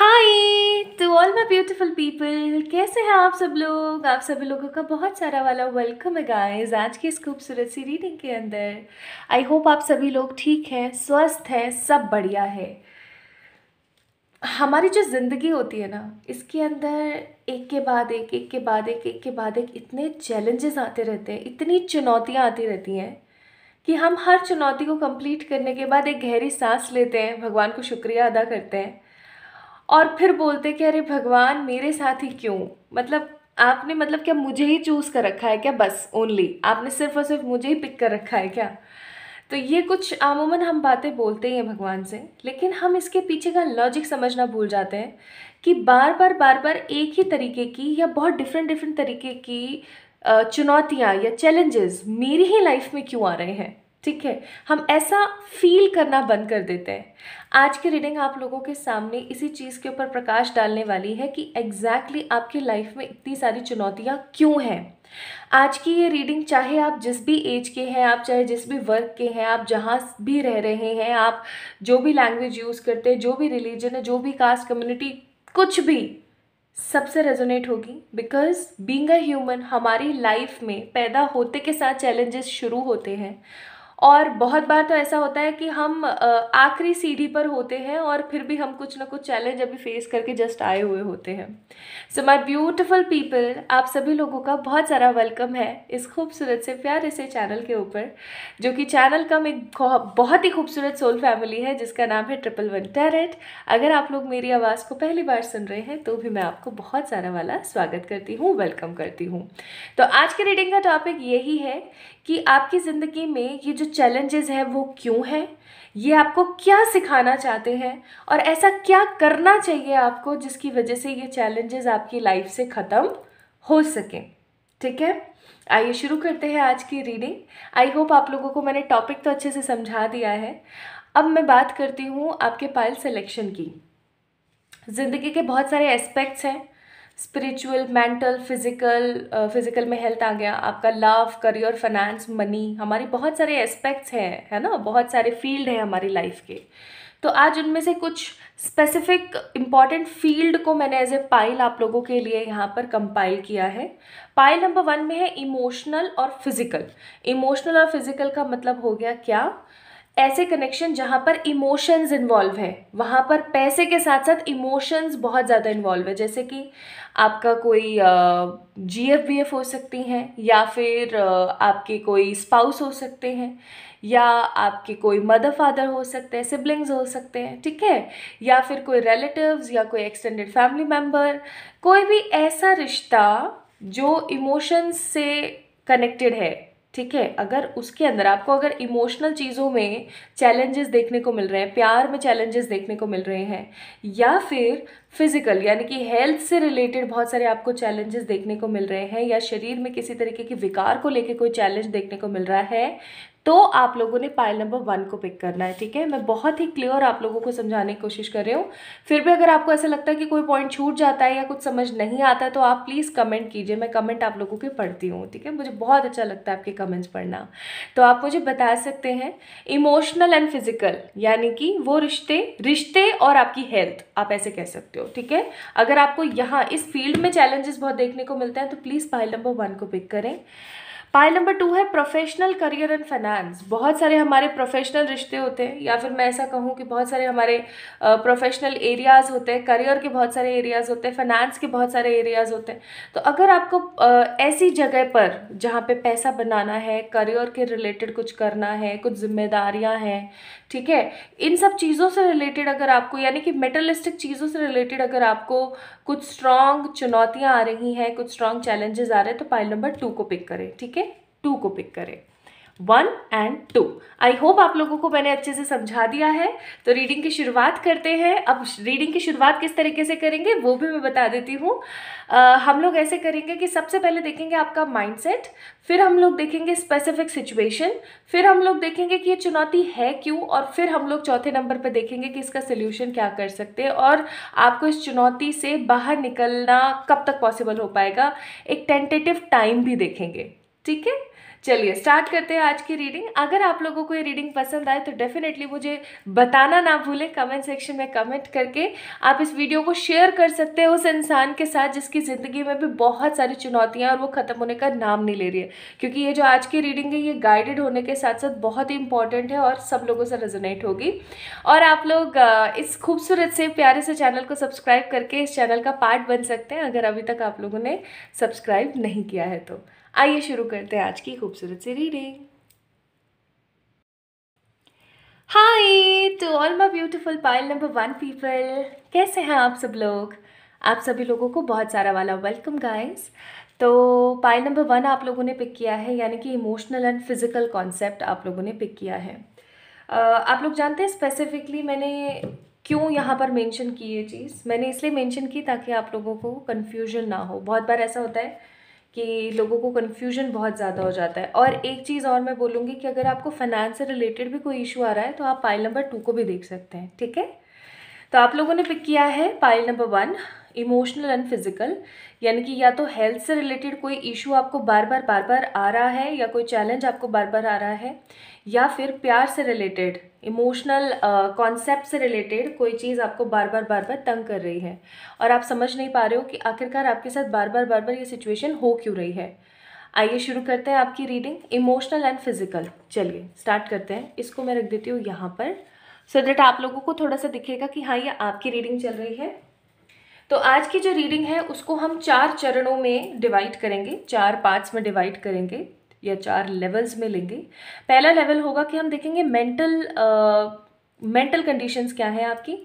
Hi to all my beautiful people कैसे हैं आप सब लोग आप सभी लोगों का बहुत सारा वाला वेलकम है गाइस आज की इस खूबसूरत सी रीडिंग के अंदर आई होप आप सभी लोग ठीक हैं स्वस्थ हैं सब बढ़िया है हमारी जो ज़िंदगी होती है ना इसके अंदर एक के बाद एक एक के बाद एक एक के बाद एक इतने चैलेंजेस आते रहते हैं इतनी चुनौतियाँ आती रहती हैं कि हम हर चुनौती को कंप्लीट करने के बाद एक गहरी सांस लेते हैं भगवान को शुक्रिया अदा करते हैं और फिर बोलते कि अरे भगवान मेरे साथ ही क्यों मतलब आपने मतलब क्या मुझे ही चूज़ कर रखा है क्या बस ओनली आपने सिर्फ और सिर्फ मुझे ही पिक कर रखा है क्या तो ये कुछ आमूमन हम बातें बोलते ही हैं भगवान से लेकिन हम इसके पीछे का लॉजिक समझना भूल जाते हैं कि बार बार बार बार एक ही तरीके की या बहुत डिफरेंट डिफरेंट तरीके की चुनौतियाँ या चैलेंजेस मेरी ही लाइफ में क्यों आ रहे हैं ठीक है हम ऐसा फील करना बंद कर देते हैं आज की रीडिंग आप लोगों के सामने इसी चीज़ के ऊपर प्रकाश डालने वाली है कि एग्जैक्टली exactly आपकी लाइफ में इतनी सारी चुनौतियाँ क्यों हैं आज की ये रीडिंग चाहे आप जिस भी एज के हैं आप चाहे जिस भी वर्ग के हैं आप जहाँ भी रह रहे हैं आप जो भी लैंग्वेज यूज़ करते हैं जो भी रिलीजन है जो भी कास्ट कम्युनिटी कुछ भी सबसे रेजोनेट होगी बिकॉज बींग अ ह्यूमन हमारी लाइफ में पैदा होते के साथ चैलेंजेस शुरू होते हैं और बहुत बार तो ऐसा होता है कि हम आखिरी सीढ़ी पर होते हैं और फिर भी हम कुछ ना कुछ चैलेंज अभी फेस करके जस्ट आए हुए होते हैं सो माई ब्यूटिफुल पीपल आप सभी लोगों का बहुत सारा वेलकम है इस खूबसूरत से प्यारे से चैनल के ऊपर जो कि चैनल का एक बहुत ही खूबसूरत सोल फैमिली है जिसका नाम है ट्रिपल वन टैरेट अगर आप लोग मेरी आवाज़ को पहली बार सुन रहे हैं तो भी मैं आपको बहुत सारा वाला स्वागत करती हूँ वेलकम करती हूँ तो आज के रीडिंग का टॉपिक यही है कि आपकी ज़िंदगी में ये जो चैलेंजेस हैं वो क्यों हैं ये आपको क्या सिखाना चाहते हैं और ऐसा क्या करना चाहिए आपको जिसकी वजह से ये चैलेंजेस आपकी लाइफ से ख़त्म हो सकें ठीक है आइए शुरू करते हैं आज की रीडिंग आई होप आप लोगों को मैंने टॉपिक तो अच्छे से समझा दिया है अब मैं बात करती हूँ आपके पायल सिलेक्शन की ज़िंदगी के बहुत सारे एस्पेक्ट्स हैं स्पिरिचुअल मेंटल फिज़िकल फिज़िकल में हेल्थ आ गया आपका लव करियर फाइनेंस मनी हमारी बहुत सारे एस्पेक्ट्स हैं है ना बहुत सारे फील्ड हैं हमारी लाइफ के तो आज उनमें से कुछ स्पेसिफिक इम्पॉर्टेंट फील्ड को मैंने एज ए पाइल आप लोगों के लिए यहाँ पर कंपाइल किया है पाइल नंबर वन में है इमोशनल और फिज़िकल इमोशनल और फिज़िकल का मतलब हो गया क्या ऐसे कनेक्शन जहाँ पर इमोशंस इन्वॉल्व है वहाँ पर पैसे के साथ साथ इमोशंस बहुत ज़्यादा इन्वॉल्व है जैसे कि आपका कोई जी एफ बी एफ हो सकती हैं या फिर आपके कोई स्पाउस हो सकते हैं या आपके कोई मदर फादर हो सकते हैं सिबलिंग्स हो सकते हैं ठीक है या फिर कोई रिलेटिव्स या कोई एक्सटेंडेड फैमिली मेम्बर कोई भी ऐसा रिश्ता जो इमोशंस से कनेक्टेड है ठीक है अगर उसके अंदर आपको अगर इमोशनल चीज़ों में चैलेंजेस देखने को मिल रहे हैं प्यार में चैलेंजेस देखने को मिल रहे हैं या फिर फिज़िकल यानी कि हेल्थ से रिलेटेड बहुत सारे आपको चैलेंजेस देखने को मिल रहे हैं या शरीर में किसी तरीके के विकार को लेके कोई चैलेंज देखने को मिल रहा है तो आप लोगों ने पाइल नंबर वन को पिक करना है ठीक है मैं बहुत ही क्लियर आप लोगों को समझाने की कोशिश कर रही हूँ फिर भी अगर आपको ऐसा लगता है कि कोई पॉइंट छूट जाता है या कुछ समझ नहीं आता है तो आप प्लीज़ कमेंट कीजिए मैं कमेंट आप लोगों के पढ़ती हूँ ठीक है मुझे बहुत अच्छा लगता है आपके कमेंट्स पढ़ना तो आप मुझे बता सकते हैं इमोशनल एंड फिजिकल यानी कि वो रिश्ते रिश्ते और आपकी हेल्थ आप ऐसे कह सकते हो ठीक है अगर आपको यहाँ इस फील्ड में चैलेंजेस बहुत देखने को मिलते हैं तो प्लीज़ पाइल नंबर वन को पिक करें पाइल नंबर टू है प्रोफेशनल करियर एंड फाइनेंस बहुत सारे हमारे प्रोफेशनल रिश्ते होते हैं या फिर मैं ऐसा कहूँ कि बहुत सारे हमारे प्रोफेशनल एरियाज़ होते हैं करियर के बहुत सारे एरियाज़ होते हैं फाइनेंस के बहुत सारे एरियाज़ होते हैं तो अगर आपको ऐसी जगह पर जहाँ पे पैसा बनाना है करियर के रिलेटेड कुछ करना है कुछ जिम्मेदारियाँ हैं ठीक है इन सब चीज़ों से रिलेटेड अगर आपको यानी कि मेटलिस्टिक चीज़ों से रिलेटेड अगर आपको कुछ स्ट्रॉन्ग चुनौतियाँ आ रही हैं कुछ स्ट्रॉन्ग चैलेंजेस आ रहे हैं तो पाइल नंबर टू को पिक करें ठीक है टू को पिक करें one and two I hope आप लोगों को मैंने अच्छे से समझा दिया है तो रीडिंग की शुरुआत करते हैं अब रीडिंग की शुरुआत किस तरीके से करेंगे वो भी मैं बता देती हूँ हम लोग ऐसे करेंगे कि सबसे पहले देखेंगे आपका माइंडसेट फिर हम लोग देखेंगे स्पेसिफिक सिचुएशन फिर हम लोग देखेंगे कि ये चुनौती है क्यों और फिर हम लोग चौथे नंबर पर देखेंगे कि इसका सोल्यूशन क्या कर सकते हैं और आपको इस चुनौती से बाहर निकलना कब तक पॉसिबल हो पाएगा एक टेंटेटिव टाइम भी देखेंगे ठीक है चलिए स्टार्ट करते हैं आज की रीडिंग अगर आप लोगों को ये रीडिंग पसंद आए तो डेफिनेटली मुझे बताना ना भूलें कमेंट सेक्शन में कमेंट करके आप इस वीडियो को शेयर कर सकते हैं उस इंसान के साथ जिसकी ज़िंदगी में भी बहुत सारी चुनौतियाँ और वो ख़त्म होने का नाम नहीं ले रही है क्योंकि ये जो आज की रीडिंग है ये गाइडेड होने के साथ साथ बहुत ही इंपॉर्टेंट है और सब लोगों से रेजोनेट होगी और आप लोग इस खूबसूरत से प्यारे से चैनल को सब्सक्राइब करके इस चैनल का पार्ट बन सकते हैं अगर अभी तक आप लोगों ने सब्सक्राइब नहीं किया है तो आइए शुरू करते हैं आज की खूबसूरत सी reading hi to all my beautiful pile number one people कैसे हैं आप सब लोग आप सभी लोगों को बहुत सारा वाला वेलकम गाइस तो पाइल नंबर वन आप लोगों ने पिक किया है यानी कि इमोशनल एंड फिजिकल कॉन्सेप्ट आप लोगों ने पिक किया है uh, आप लोग जानते हैं स्पेसिफिकली मैंने क्यों यहाँ पर मेंशन की ये चीज़ मैंने इसलिए मेंशन की ताकि आप लोगों को कन्फ्यूजन ना हो बहुत बार ऐसा होता है कि लोगों को कन्फ्यूजन बहुत ज़्यादा हो जाता है और एक चीज़ और मैं बोलूँगी कि अगर आपको फाइनेंस से रिलेटेड भी कोई इशू आ रहा है तो आप पाइल नंबर टू को भी देख सकते हैं ठीक है तो आप लोगों ने पिक किया है pile number one emotional and physical यानी कि या तो हेल्थ से रिलेटेड कोई इशू आपको बार बार बार बार आ रहा है या कोई चैलेंज आपको बार बार आ रहा है या फिर प्यार से रिलेटेड इमोशनल कॉन्सेप्ट uh, से रिलेटेड कोई चीज़ आपको बार बार बार बार तंग कर रही है और आप समझ नहीं पा रहे हो कि आखिरकार आपके साथ बार बार बार बार ये सिचुएशन हो क्यों रही है आइए शुरू करते हैं आपकी रीडिंग इमोशनल एंड फिजिकल चलिए स्टार्ट करते हैं इसको मैं रख देती हूँ यहाँ पर सो so दैट आप लोगों को थोड़ा सा दिखेगा कि हाँ ये आपकी रीडिंग चल रही है तो आज की जो रीडिंग है उसको हम चार चरणों में डिवाइड करेंगे चार पार्ट्स में डिवाइड करेंगे या चार लेवल्स में लेंगे पहला लेवल होगा कि हम देखेंगे मेंटल मेंटल कंडीशंस क्या है आपकी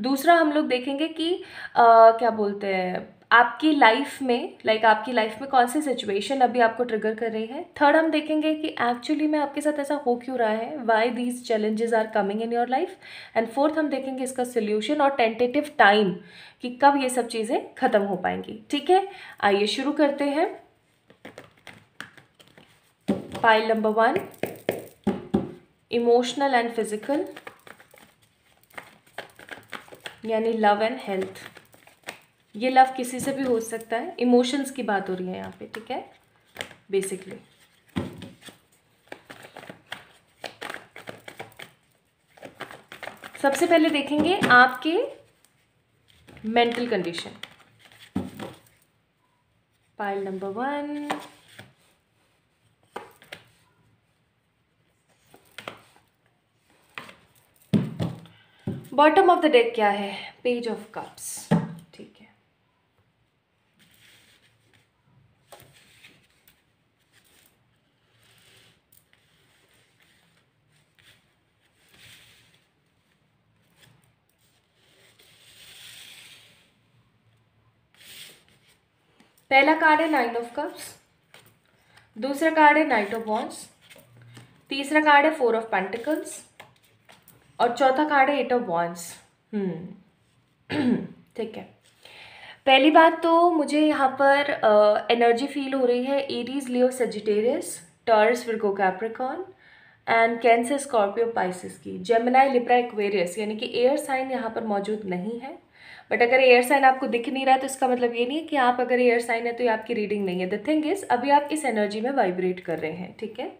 दूसरा हम लोग देखेंगे कि uh, क्या बोलते हैं आपकी लाइफ में लाइक like आपकी लाइफ में कौन सी सिचुएशन अभी आपको ट्रिगर कर रही है थर्ड हम देखेंगे कि एक्चुअली में आपके साथ ऐसा हो क्यों रहा है why these challenges are coming in your life and fourth हम देखेंगे इसका सोल्यूशन और टेंटेटिव टाइम कि कब ये सब चीज़ें ख़त्म हो पाएंगी ठीक है आइए शुरू करते हैं pile number 1 emotional and physical यानी लव एंड हेल्थ ये लव किसी से भी हो सकता है इमोशंस की बात हो रही है यहाँ पे ठीक है बेसिकली सबसे पहले देखेंगे आपके mental condition pile number one bottom of the deck क्या है पेज ऑफ कप्स ठीक है पहला कार्ड है नाइन ऑफ कप्स दूसरा कार्ड है नाइट ऑफ बॉन्स तीसरा कार्ड है फोर ऑफ पेंटिकल्स और चौथा कार्ड है एट ऑफ वॉन्स ठीक है पहली बात तो मुझे यहाँ पर एनर्जी uh, फील हो रही है Aries Leo Sagittarius Taurus Virgo Capricorn and Cancer Scorpio Pisces की जेमिनाई लिब्रा एक्वेरियस यानी कि एयर साइन यहाँ पर मौजूद नहीं है बट अगर एयर साइन आपको दिख नहीं रहा है तो इसका मतलब ये नहीं है कि आप अगर एयर साइन है तो ये आपकी रीडिंग नहीं है द थिंग इज़ अभी आप इस एनर्जी में वाइब्रेट कर रहे हैं ठीक है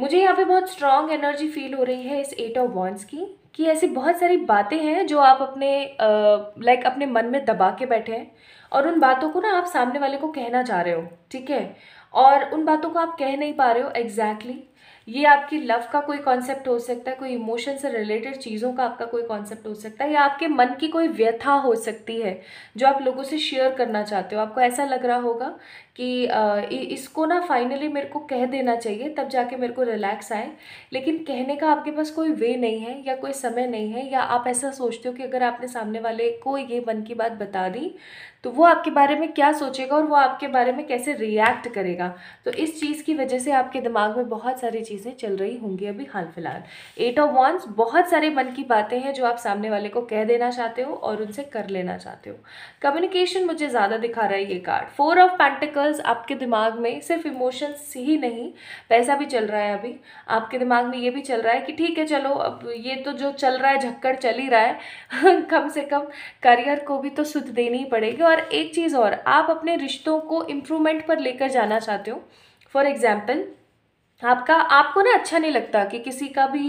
मुझे यहाँ पे बहुत स्ट्रॉन्ग एनर्जी फील हो रही है इस एट ऑफ वॉन्ट्स की कि ऐसी बहुत सारी बातें हैं जो आप अपने लाइक अपने मन में दबा के बैठे हैं और उन बातों को ना आप सामने वाले को कहना चाह रहे हो ठीक है और उन बातों को आप कह नहीं पा रहे हो एग्जैक्टली exactly. ये आपकी लव का कोई कॉन्सेप्ट हो सकता है कोई इमोशन से रिलेटेड चीज़ों का आपका कोई कॉन्सेप्ट हो सकता है या आपके मन की कोई व्यथा हो सकती है जो आप लोगों से शेयर करना चाहते हो आपको ऐसा लग रहा होगा कि इसको ना फाइनली मेरे को कह देना चाहिए तब जाके मेरे को रिलैक्स आए लेकिन कहने का आपके पास कोई वे नहीं है या कोई समय नहीं है या आप ऐसा सोचते हो कि अगर आपने सामने वाले को ये मन की बात बता दी तो वो आपके बारे में क्या सोचेगा और वो आपके बारे में कैसे रिएक्ट करेगा तो इस चीज़ की वजह से आपके दिमाग में बहुत सारी चीज़ें चल रही होंगी अभी हाल फिलहाल एट ऑफ वॉन्स बहुत सारे मन की बातें हैं जो आप सामने वाले को कह देना चाहते हो और उनसे कर लेना चाहते हो कम्युनिकेशन मुझे ज़्यादा दिखा रहा है ये card four of pentacle because आपके दिमाग में सिर्फ इमोशंस ही नहीं पैसा भी चल रहा है अभी आपके दिमाग में ये भी चल रहा है कि ठीक है चलो अब ये तो जो चल रहा है झक्कड़ चल ही रहा है कम से कम करियर को भी तो सुध देनी ही पड़ेगी और एक चीज़ और आप अपने रिश्तों को इम्प्रूवमेंट पर लेकर जाना चाहते हो फॉर एग्ज़ाम्पल आपका आपको ना अच्छा नहीं लगता कि किसी का भी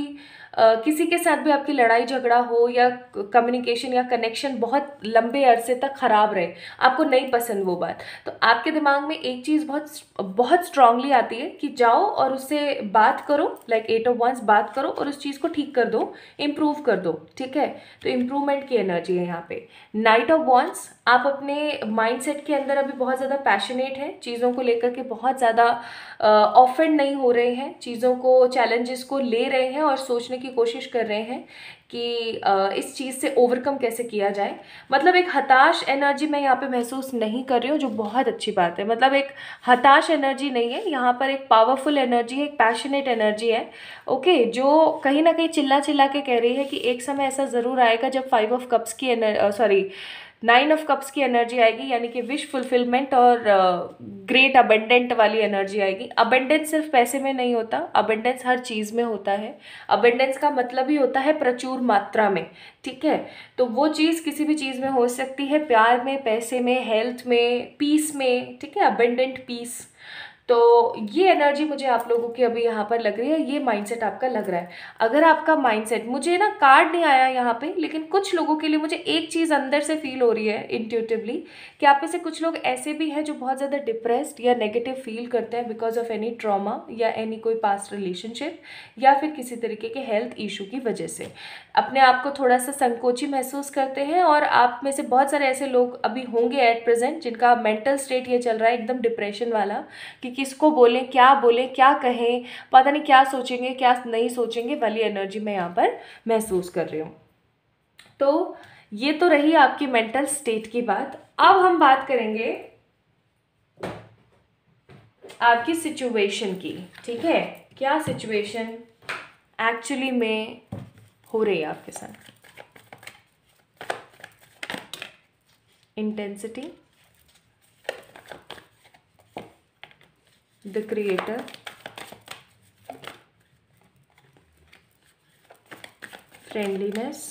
किसी के साथ भी आपकी लड़ाई झगड़ा हो या कम्युनिकेशन या कनेक्शन बहुत लंबे अरसे तक ख़राब रहे आपको नहीं पसंद वो बात तो आपके दिमाग में एक चीज़ बहुत बहुत स्ट्रांगली आती है कि जाओ और उससे बात करो लाइक एट ऑफ वंस बात करो और उस चीज़ को ठीक कर दो इम्प्रूव कर दो ठीक है तो इम्प्रूवमेंट की एनर्जी है यहाँ पे नाइट ऑफ वॉन्स आप अपने माइंडसेट के अंदर अभी बहुत ज़्यादा पैशनेट हैं चीज़ों को लेकर के बहुत ज़्यादा ऑफेंड नहीं हो रहे हैं चीज़ों को चैलेंजेस को ले रहे हैं और सोचने की कोशिश कर रहे हैं कि आ, इस चीज़ से ओवरकम कैसे किया जाए मतलब एक हताश एनर्जी मैं यहाँ पे महसूस नहीं कर रही हूँ जो बहुत अच्छी बात है मतलब एक हताश एनर्जी नहीं है यहाँ पर एक पावरफुल एनर्जी है एक पैशनेट एनर्जी है ओके जो कहीं ना कहीं चिल्ला चिल्ला के कह रही है कि एक समय ऐसा ज़रूर आएगा जब फाइव ऑफ कप्स की सॉरी नाइन ऑफ कप्स की एनर्जी आएगी यानी कि विश फुलफिलमेंट और ग्रेट अबेंडेंट वाली एनर्जी आएगी अबेंडेंस सिर्फ पैसे में नहीं होता अबेंडेंस हर चीज़ में होता है अबेंडेंस का मतलब ही होता है प्रचुर मात्रा में ठीक है तो वो चीज़ किसी भी चीज़ में हो सकती है प्यार में पैसे में हेल्थ में पीस में ठीक है अबेंडेंट पीस तो ये एनर्जी मुझे आप लोगों की अभी यहाँ पर लग रही है ये माइंडसेट आपका लग रहा है अगर आपका माइंडसेट मुझे ना कार्ड नहीं आया यहाँ पे लेकिन कुछ लोगों के लिए मुझे एक चीज़ अंदर से फील हो रही है इंट्यूटिवली कि आप में से कुछ लोग ऐसे भी हैं जो बहुत ज़्यादा डिप्रेस्ड या नेगेटिव फील करते हैं बिकॉज ऑफ एनी ट्रामा या एनी कोई पास्ट रिलेशनशिप या फिर किसी तरीके के हेल्थ इशू की वजह से अपने आप को थोड़ा सा संकोची महसूस करते हैं और आप में से बहुत सारे ऐसे लोग अभी होंगे एट प्रेजेंट जिनका मेंटल स्टेट ये चल रहा है एकदम डिप्रेशन वाला कि किसको बोलें क्या बोलें क्या कहें पता नहीं क्या सोचेंगे क्या नहीं सोचेंगे वाली एनर्जी मैं यहाँ पर महसूस कर रही हूँ तो ये तो रही आपकी मेंटल स्टेट की बात अब हम बात करेंगे आपकी सिचुएशन की ठीक है क्या सिचुएशन एक्चुअली में हो रही है आपके साथ intensity the creator friendliness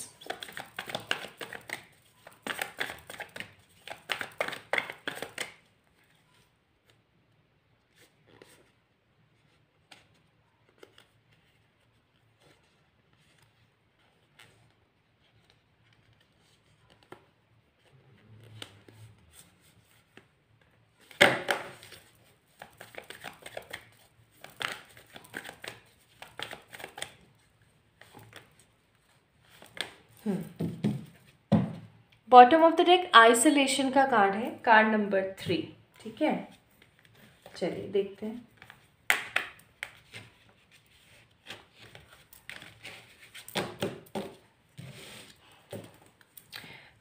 bottom of the deck isolation का कार्ड है कार्ड नंबर थ्री ठीक है चलिए देखते हैं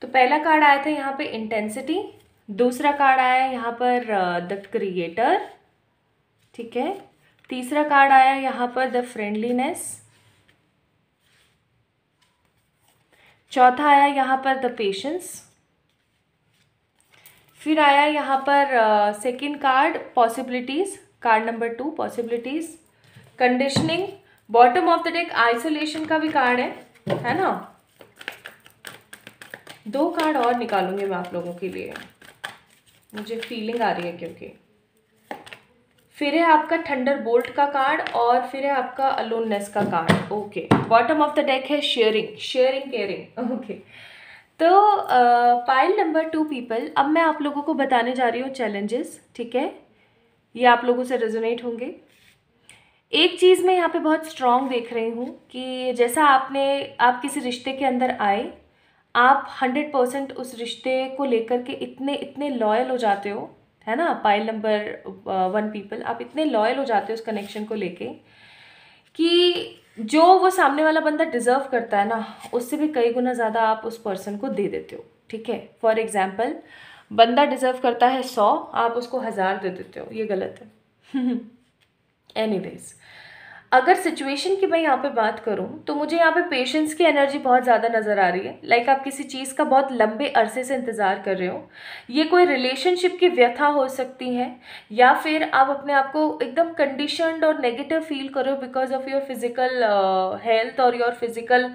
तो पहला कार्ड आया था यहाँ पे इंटेंसिटी दूसरा कार्ड आया यहाँ पर द क्रिएटर ठीक है तीसरा कार्ड आया यहाँ पर द फ्रेंडलीनेस चौथा आया यहाँ पर द पेशेंस फिर आया यहाँ पर second card possibilities card number two possibilities conditioning bottom of the deck isolation का भी कार्ड है है ना दो कार्ड और निकालूंगी मैं आप लोगों के लिए मुझे फीलिंग आ रही है क्योंकि फिर है आपका थंडर बोल्ट का कार्ड और फिर है आपका अलोननेस का card okay bottom of the deck है शेयरिंग शेयरिंग केयरिंग ओके तो पाइल नंबर टू पीपल अब मैं आप लोगों को बताने जा रही हूँ चैलेंजेस ठीक है ये आप लोगों से रेजोनेट होंगे एक चीज़ मैं यहाँ पे बहुत स्ट्रॉन्ग देख रही हूँ कि जैसा आपने आप किसी रिश्ते के अंदर आए आप हंड्रेड परसेंट उस रिश्ते को लेकर के इतने इतने लॉयल हो जाते हो है ना पाइल नंबर वन पीपल आप इतने लॉयल हो जाते हो उस कनेक्शन को लेके कि जो वो सामने वाला बंदा डिज़र्व करता है ना उससे भी कई गुना ज़्यादा आप उस पर्सन को दे देते हो ठीक है फॉर एग्ज़ाम्पल बंदा डिज़र्व करता है सौ आप उसको हज़ार दे देते हो ये गलत है एनी अगर सिचुएशन की मैं यहाँ पे बात करूँ तो मुझे यहाँ पे पेशेंस की एनर्जी बहुत ज़्यादा नज़र आ रही है लाइक आप किसी चीज़ का बहुत लंबे अरसे से इंतज़ार कर रहे हो ये कोई रिलेशनशिप की व्यथा हो सकती है या फिर आप अपने आप को एकदम कंडीशनड और नेगेटिव फील करो because of your physical health और योर फिज़िकल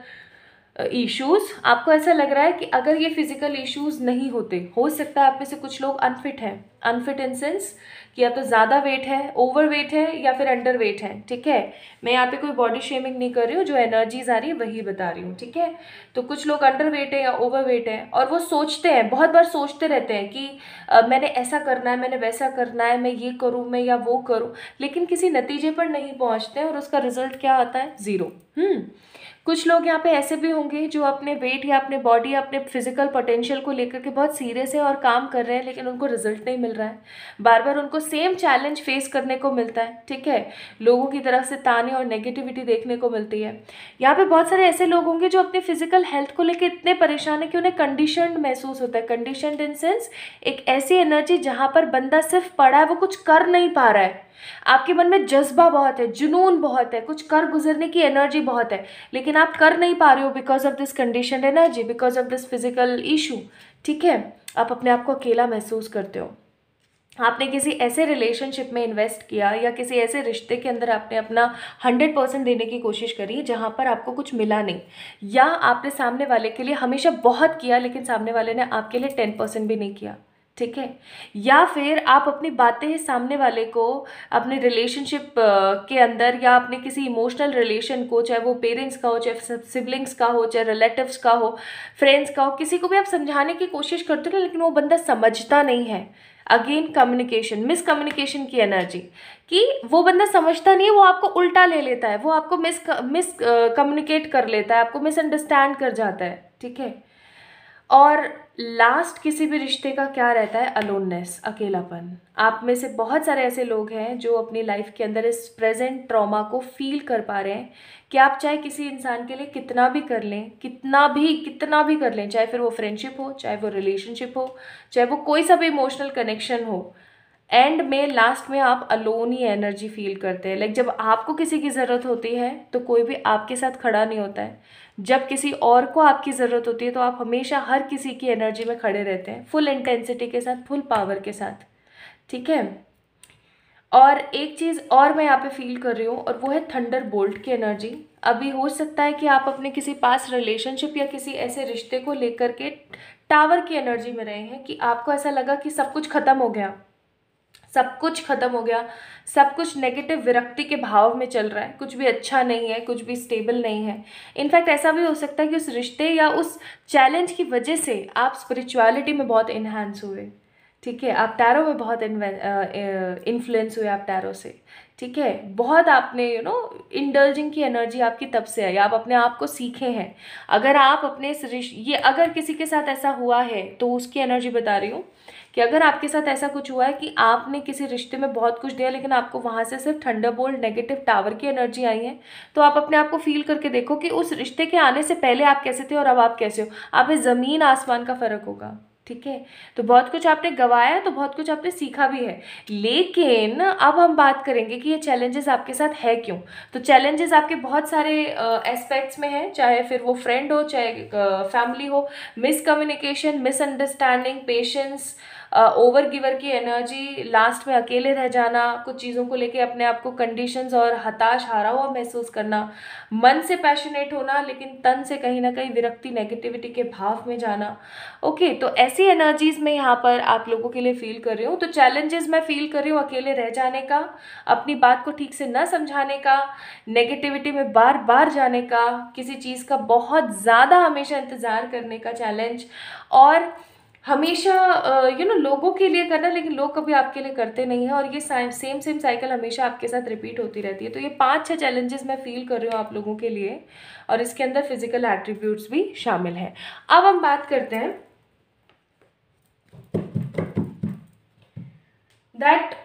इश्यूज़ आपको ऐसा लग रहा है कि अगर ये फिज़िकल इश्यूज़ नहीं होते हो सकता है आप में से कुछ लोग अनफिट हैं अनफिट इन सेंस कि या तो ज़्यादा वेट है ओवर वेट है या फिर अंडर वेट है ठीक है मैं यहाँ पे कोई बॉडी शेमिंग नहीं कर रही हूँ जो एनर्जीज आ रही है वही बता रही हूँ ठीक है तो कुछ लोग अंडर वेट है या ओवर वेट है और वो सोचते हैं बहुत बार सोचते रहते हैं कि आ, मैंने ऐसा करना है मैंने वैसा करना है मैं ये करूँ मैं या वो करूँ लेकिन किसी नतीजे पर नहीं पहुँचते और उसका रिजल्ट क्या आता है ज़ीरो कुछ लोग यहाँ पे ऐसे भी होंगे जो अपने वेट या अपने बॉडी या अपने फिजिकल पोटेंशियल को लेकर के बहुत सीरियस है और काम कर रहे हैं लेकिन उनको रिजल्ट नहीं मिल रहा है बार बार उनको सेम चैलेंज फेस करने को मिलता है ठीक है लोगों की तरफ से ताने और नेगेटिविटी देखने को मिलती है यहाँ पर बहुत सारे ऐसे लोग होंगे जो अपने फिजिकल हेल्थ को लेकर इतने परेशान है कि उन्हें कंडीशन महसूस होता है कंडीशन इन सेंस एक ऐसी एनर्जी जहाँ पर बंदा सिर्फ पड़ा है वो कुछ कर नहीं पा रहा है आपके मन में जज्बा बहुत है जुनून बहुत है कुछ कर गुजरने की एनर्जी बहुत है लेकिन आप कर नहीं पा रहे हो because of this condition energy because of this physical issue ठीक है आप अपने आप को अकेला महसूस करते हो आपने किसी ऐसे रिलेशनशिप में इन्वेस्ट किया या किसी ऐसे रिश्ते के अंदर आपने अपना हंड्रेड परसेंट देने की कोशिश करी जहाँ पर आपको कुछ मिला नहीं या आपने सामने वाले के लिए हमेशा बहुत किया लेकिन सामने वाले ने आपके लिए टेन परसेंट भी नहीं किया ठीक है या फिर आप अपनी बातें सामने वाले को अपने रिलेशनशिप के अंदर या अपने किसी इमोशनल रिलेशन को चाहे वो पेरेंट्स का हो चाहे सिबलिंग्स का हो चाहे रिलेटिव्स का हो फ्रेंड्स का हो किसी को भी आप समझाने की कोशिश करते हो लेकिन वो बंदा समझता नहीं है अगेन कम्युनिकेशन मिसकम्युनिकेशन की एनर्जी कि वो बंदा समझता नहीं है वो आपको उल्टा ले लेता है वो आपको मिस मिस कम्युनिकेट कर लेता है आपको मिसअंडरस्टैंड कर जाता है ठीक है और लास्ट किसी भी रिश्ते का क्या रहता है अलोननेस अकेलापन आप में से बहुत सारे ऐसे लोग हैं जो अपनी लाइफ के अंदर इस प्रेजेंट ट्रॉमा को फील कर पा रहे हैं कि आप चाहे किसी इंसान के लिए कितना भी कर लें कितना भी कितना भी कर लें चाहे फिर वो फ्रेंडशिप हो चाहे वो रिलेशनशिप हो चाहे वो कोई सा भी इमोशनल कनेक्शन हो एंड में लास्ट में आप अलोन ही एनर्जी फील करते हैं लाइक जब आपको किसी की ज़रूरत होती है तो कोई भी आपके साथ खड़ा नहीं होता है जब किसी और को आपकी ज़रूरत होती है तो आप हमेशा हर किसी की एनर्जी में खड़े रहते हैं फुल इंटेंसिटी के साथ फुल पावर के साथ ठीक है और एक चीज़ और मैं यहाँ पे फील कर रही हूँ और वो है थंडर बोल्ट की एनर्जी अभी हो सकता है कि आप अपने किसी पास रिलेशनशिप या किसी ऐसे रिश्ते को लेकर के टावर की एनर्जी में रहे हैं कि आपको ऐसा लगा कि सब कुछ ख़त्म हो गया सब कुछ ख़त्म हो गया सब कुछ नेगेटिव विरक्ति के भाव में चल रहा है कुछ भी अच्छा नहीं है कुछ भी स्टेबल नहीं है इनफैक्ट ऐसा भी हो सकता है कि उस रिश्ते या उस चैलेंज की वजह से आप स्पिरिचुअलिटी में बहुत इन्हांस हुए ठीक है आप टैरो में बहुत इन्फ्लुएंस हुए आप टैरो से ठीक है बहुत आपने यू नो इंडर्जिंग की एनर्जी आपकी तब से आई आप अपने आप को सीखे हैं अगर आप अपने ये अगर किसी के साथ ऐसा हुआ है तो उसकी एनर्जी बता रही हूँ कि अगर आपके साथ ऐसा कुछ हुआ है कि आपने किसी रिश्ते में बहुत कुछ दिया लेकिन आपको वहाँ से सिर्फ ठंडा बोल्ड नेगेटिव टावर की एनर्जी आई है तो आप अपने आप को फील करके देखो कि उस रिश्ते के आने से पहले आप कैसे थे और अब आप कैसे हो आप ज़मीन आसमान का फ़र्क होगा ठीक है तो बहुत कुछ आपने गवाया तो बहुत कुछ आपने सीखा भी है लेकिन अब हम बात करेंगे कि ये चैलेंजेस आपके साथ है क्यों तो चैलेंजेस आपके बहुत सारे एस्पेक्ट्स में हैं चाहे फिर वो फ्रेंड हो चाहे फैमिली हो miscommunication misunderstanding patience over giver की एनर्जी लास्ट में अकेले रह जाना कुछ चीज़ों को लेके अपने आप को कंडीशंस और हताश हारा हुआ महसूस करना मन से पैशनेट होना लेकिन तन से कहीं ना कहीं विरक्ति नेगेटिविटी के भाव में जाना ओके तो ऐसी एनर्जीज़ मैं यहाँ पर आप लोगों के लिए फ़ील कर रही हूँ तो चैलेंजेस मैं फ़ील कर रही हूँ अकेले रह जाने का अपनी बात को ठीक से न समझाने का नेगेटिविटी में बार बार जाने का किसी चीज़ का बहुत ज़्यादा हमेशा इंतज़ार करने का चैलेंज और हमेशा यू नो लोगों के लिए करना लेकिन लोग कभी आपके लिए करते नहीं हैं और ये सेम सेम साइकिल हमेशा आपके साथ रिपीट होती रहती है तो ये पांच छह चैलेंजेस मैं फील कर रही हूँ आप लोगों के लिए और इसके अंदर फिजिकल एट्रीब्यूट्स भी शामिल हैं अब हम बात करते हैं that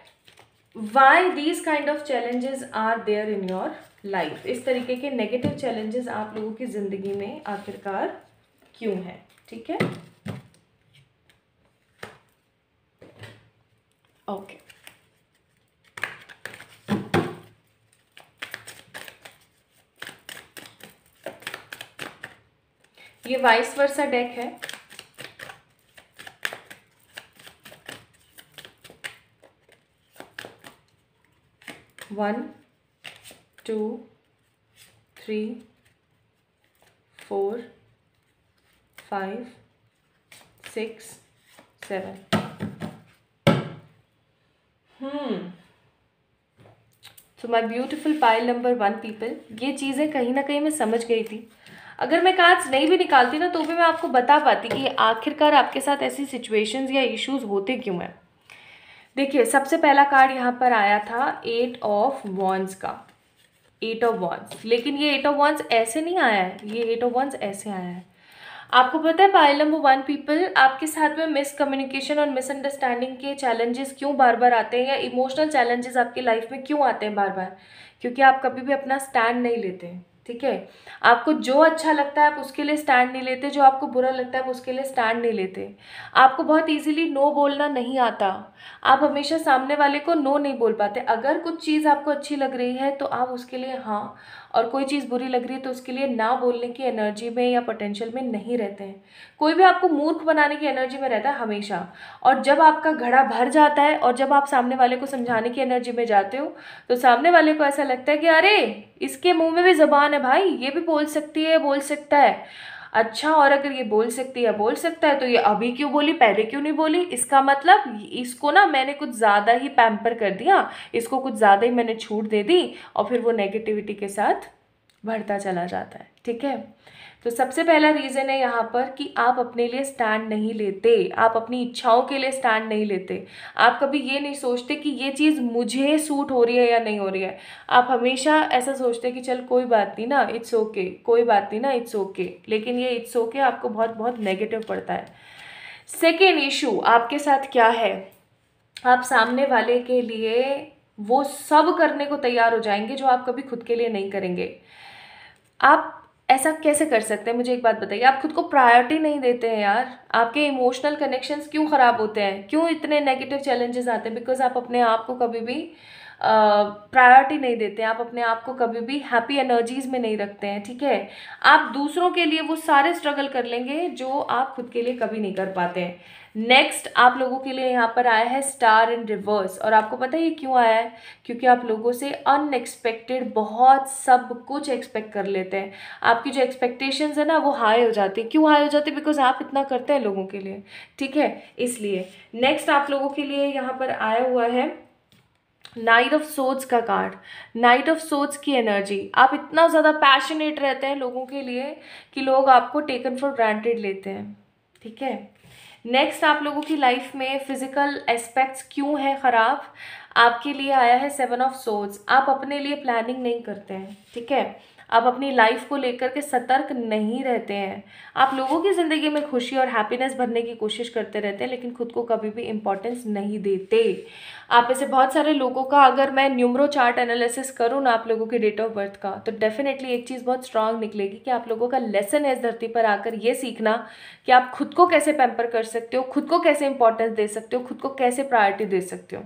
why these kind of challenges are there in your life इस तरीके के नेगेटिव चैलेंजेस आप लोगों की ज़िंदगी में आखिरकार क्यों हैं ठीक है Okay. ये वाइस वर्सा डेक है one two three four five six seven hmm so my beautiful pile number one people ये चीज़ें कहीं ना कहीं मैं समझ गई थी अगर मैं कार्ड्स नहीं भी निकालती ना तो भी मैं आपको बता पाती कि आखिरकार आपके साथ ऐसी सिचुएशंस या इश्यूज होते क्यों हैं देखिए सबसे पहला कार्ड यहाँ पर आया था एट ऑफ वॉन्स का एट ऑफ वॉन्स लेकिन ये एट ऑफ वॉन्स ऐसे नहीं आया है ये एट ऑफ वॉन्स ऐसे आया है आपको पता है पायल नंबर वन पीपल आपके साथ में मिस कम्युनिकेशन और मिसअंडरस्टैंडिंग के चैलेंजेस क्यों बार बार आते हैं या इमोशनल चैलेंजेस आपके लाइफ में क्यों आते हैं बार बार क्योंकि आप कभी भी अपना स्टैंड नहीं लेते हैं ठीक है आपको जो अच्छा लगता है आप उसके लिए स्टैंड नहीं लेते जो आपको बुरा लगता है आप उसके लिए स्टैंड नहीं लेते आपको बहुत इजीली नो बोलना नहीं आता आप हमेशा सामने वाले को नो नहीं बोल पाते अगर कुछ चीज़ आपको अच्छी लग रही है तो आप उसके लिए हाँ और कोई चीज़ बुरी लग रही है तो उसके लिए ना बोलने की एनर्जी में या पोटेंशियल में नहीं रहते हैं कोई भी आपको मूर्ख बनाने की एनर्जी में रहता है हमेशा और जब आपका घड़ा भर जाता है और जब आप सामने वाले को समझाने की एनर्जी में जाते हो तो सामने वाले को ऐसा लगता है कि अरे इसके मुंह में भी जबान है भाई ये भी बोल सकती है बोल सकता है अच्छा और अगर ये बोल सकती है बोल सकता है तो ये अभी क्यों बोली पहले क्यों नहीं बोली इसका मतलब इसको ना मैंने कुछ ज़्यादा ही पैम्पर कर दिया इसको कुछ ज़्यादा ही मैंने छूट दे दी और फिर वो नेगेटिविटी के साथ बढ़ता चला जाता है ठीक है तो सबसे पहला रीज़न है यहाँ पर कि आप अपने लिए स्टैंड नहीं लेते आप अपनी इच्छाओं के लिए स्टैंड नहीं लेते आप कभी ये नहीं सोचते कि ये चीज़ मुझे सूट हो रही है या नहीं हो रही है आप हमेशा ऐसा सोचते कि चल कोई बात नहीं ना इट्स ओके okay, कोई बात नहीं ना इट्स ओके okay. लेकिन ये इट्स ओके okay, आपको बहुत बहुत नेगेटिव पड़ता है सेकेंड इशू आपके साथ क्या है आप सामने वाले के लिए वो सब करने को तैयार हो जाएंगे जो आप कभी खुद के लिए नहीं करेंगे आप ऐसा कैसे कर सकते हैं मुझे एक बात बताइए आप खुद को प्रायोरिटी नहीं देते हैं यार आपके इमोशनल कनेक्शंस क्यों ख़राब होते हैं क्यों इतने नेगेटिव चैलेंजेस आते हैं बिकॉज आप अपने आप को कभी भी प्रायोरिटी नहीं देते हैं आप अपने आप को कभी भी हैप्पी एनर्जीज में नहीं रखते हैं ठीक है आप दूसरों के लिए वो सारे स्ट्रगल कर लेंगे जो आप खुद के लिए कभी नहीं कर पाते हैं नेक्स्ट आप लोगों के लिए यहाँ पर आया है स्टार इन रिवर्स और आपको पता है ये क्यों आया है क्योंकि आप लोगों से अनएक्सपेक्टेड बहुत सब कुछ एक्सपेक्ट कर लेते हैं आपकी जो एक्सपेक्टेशंस है ना वो हाई हो जाती है क्यों हाई हो जाती है बिकॉज आप इतना करते हैं लोगों के लिए ठीक है इसलिए नेक्स्ट आप लोगों के लिए यहाँ पर आया हुआ है नाइट ऑफ सोच का कार्ड नाइट ऑफ सोच की एनर्जी आप इतना ज़्यादा पैशनेट रहते हैं लोगों के लिए कि लोग आपको टेकन फॉर ग्रांटेड लेते हैं ठीक है नेक्स्ट आप लोगों की लाइफ में फिजिकल एस्पेक्ट्स क्यों है ख़राब आपके लिए आया है सेवन ऑफ सोर्ड्स आप अपने लिए प्लानिंग नहीं करते हैं ठीक है आप अपनी लाइफ को लेकर के सतर्क नहीं रहते हैं आप लोगों की ज़िंदगी में खुशी और हैप्पीनेस भरने की कोशिश करते रहते हैं लेकिन खुद को कभी भी इम्पोर्टेंस नहीं देते आप ऐसे बहुत सारे लोगों का अगर मैं न्यूमरो चार्ट एनालिसिस करूँ ना आप लोगों के डेट ऑफ बर्थ का तो डेफिनेटली एक चीज़ बहुत स्ट्रांग निकलेगी कि आप लोगों का लेसन है इस धरती पर आकर ये सीखना कि आप खुद को कैसे पैम्पर कर सकते हो खुद को कैसे इंपॉर्टेंस दे सकते हो खुद को कैसे प्रायोरिटी दे सकते हो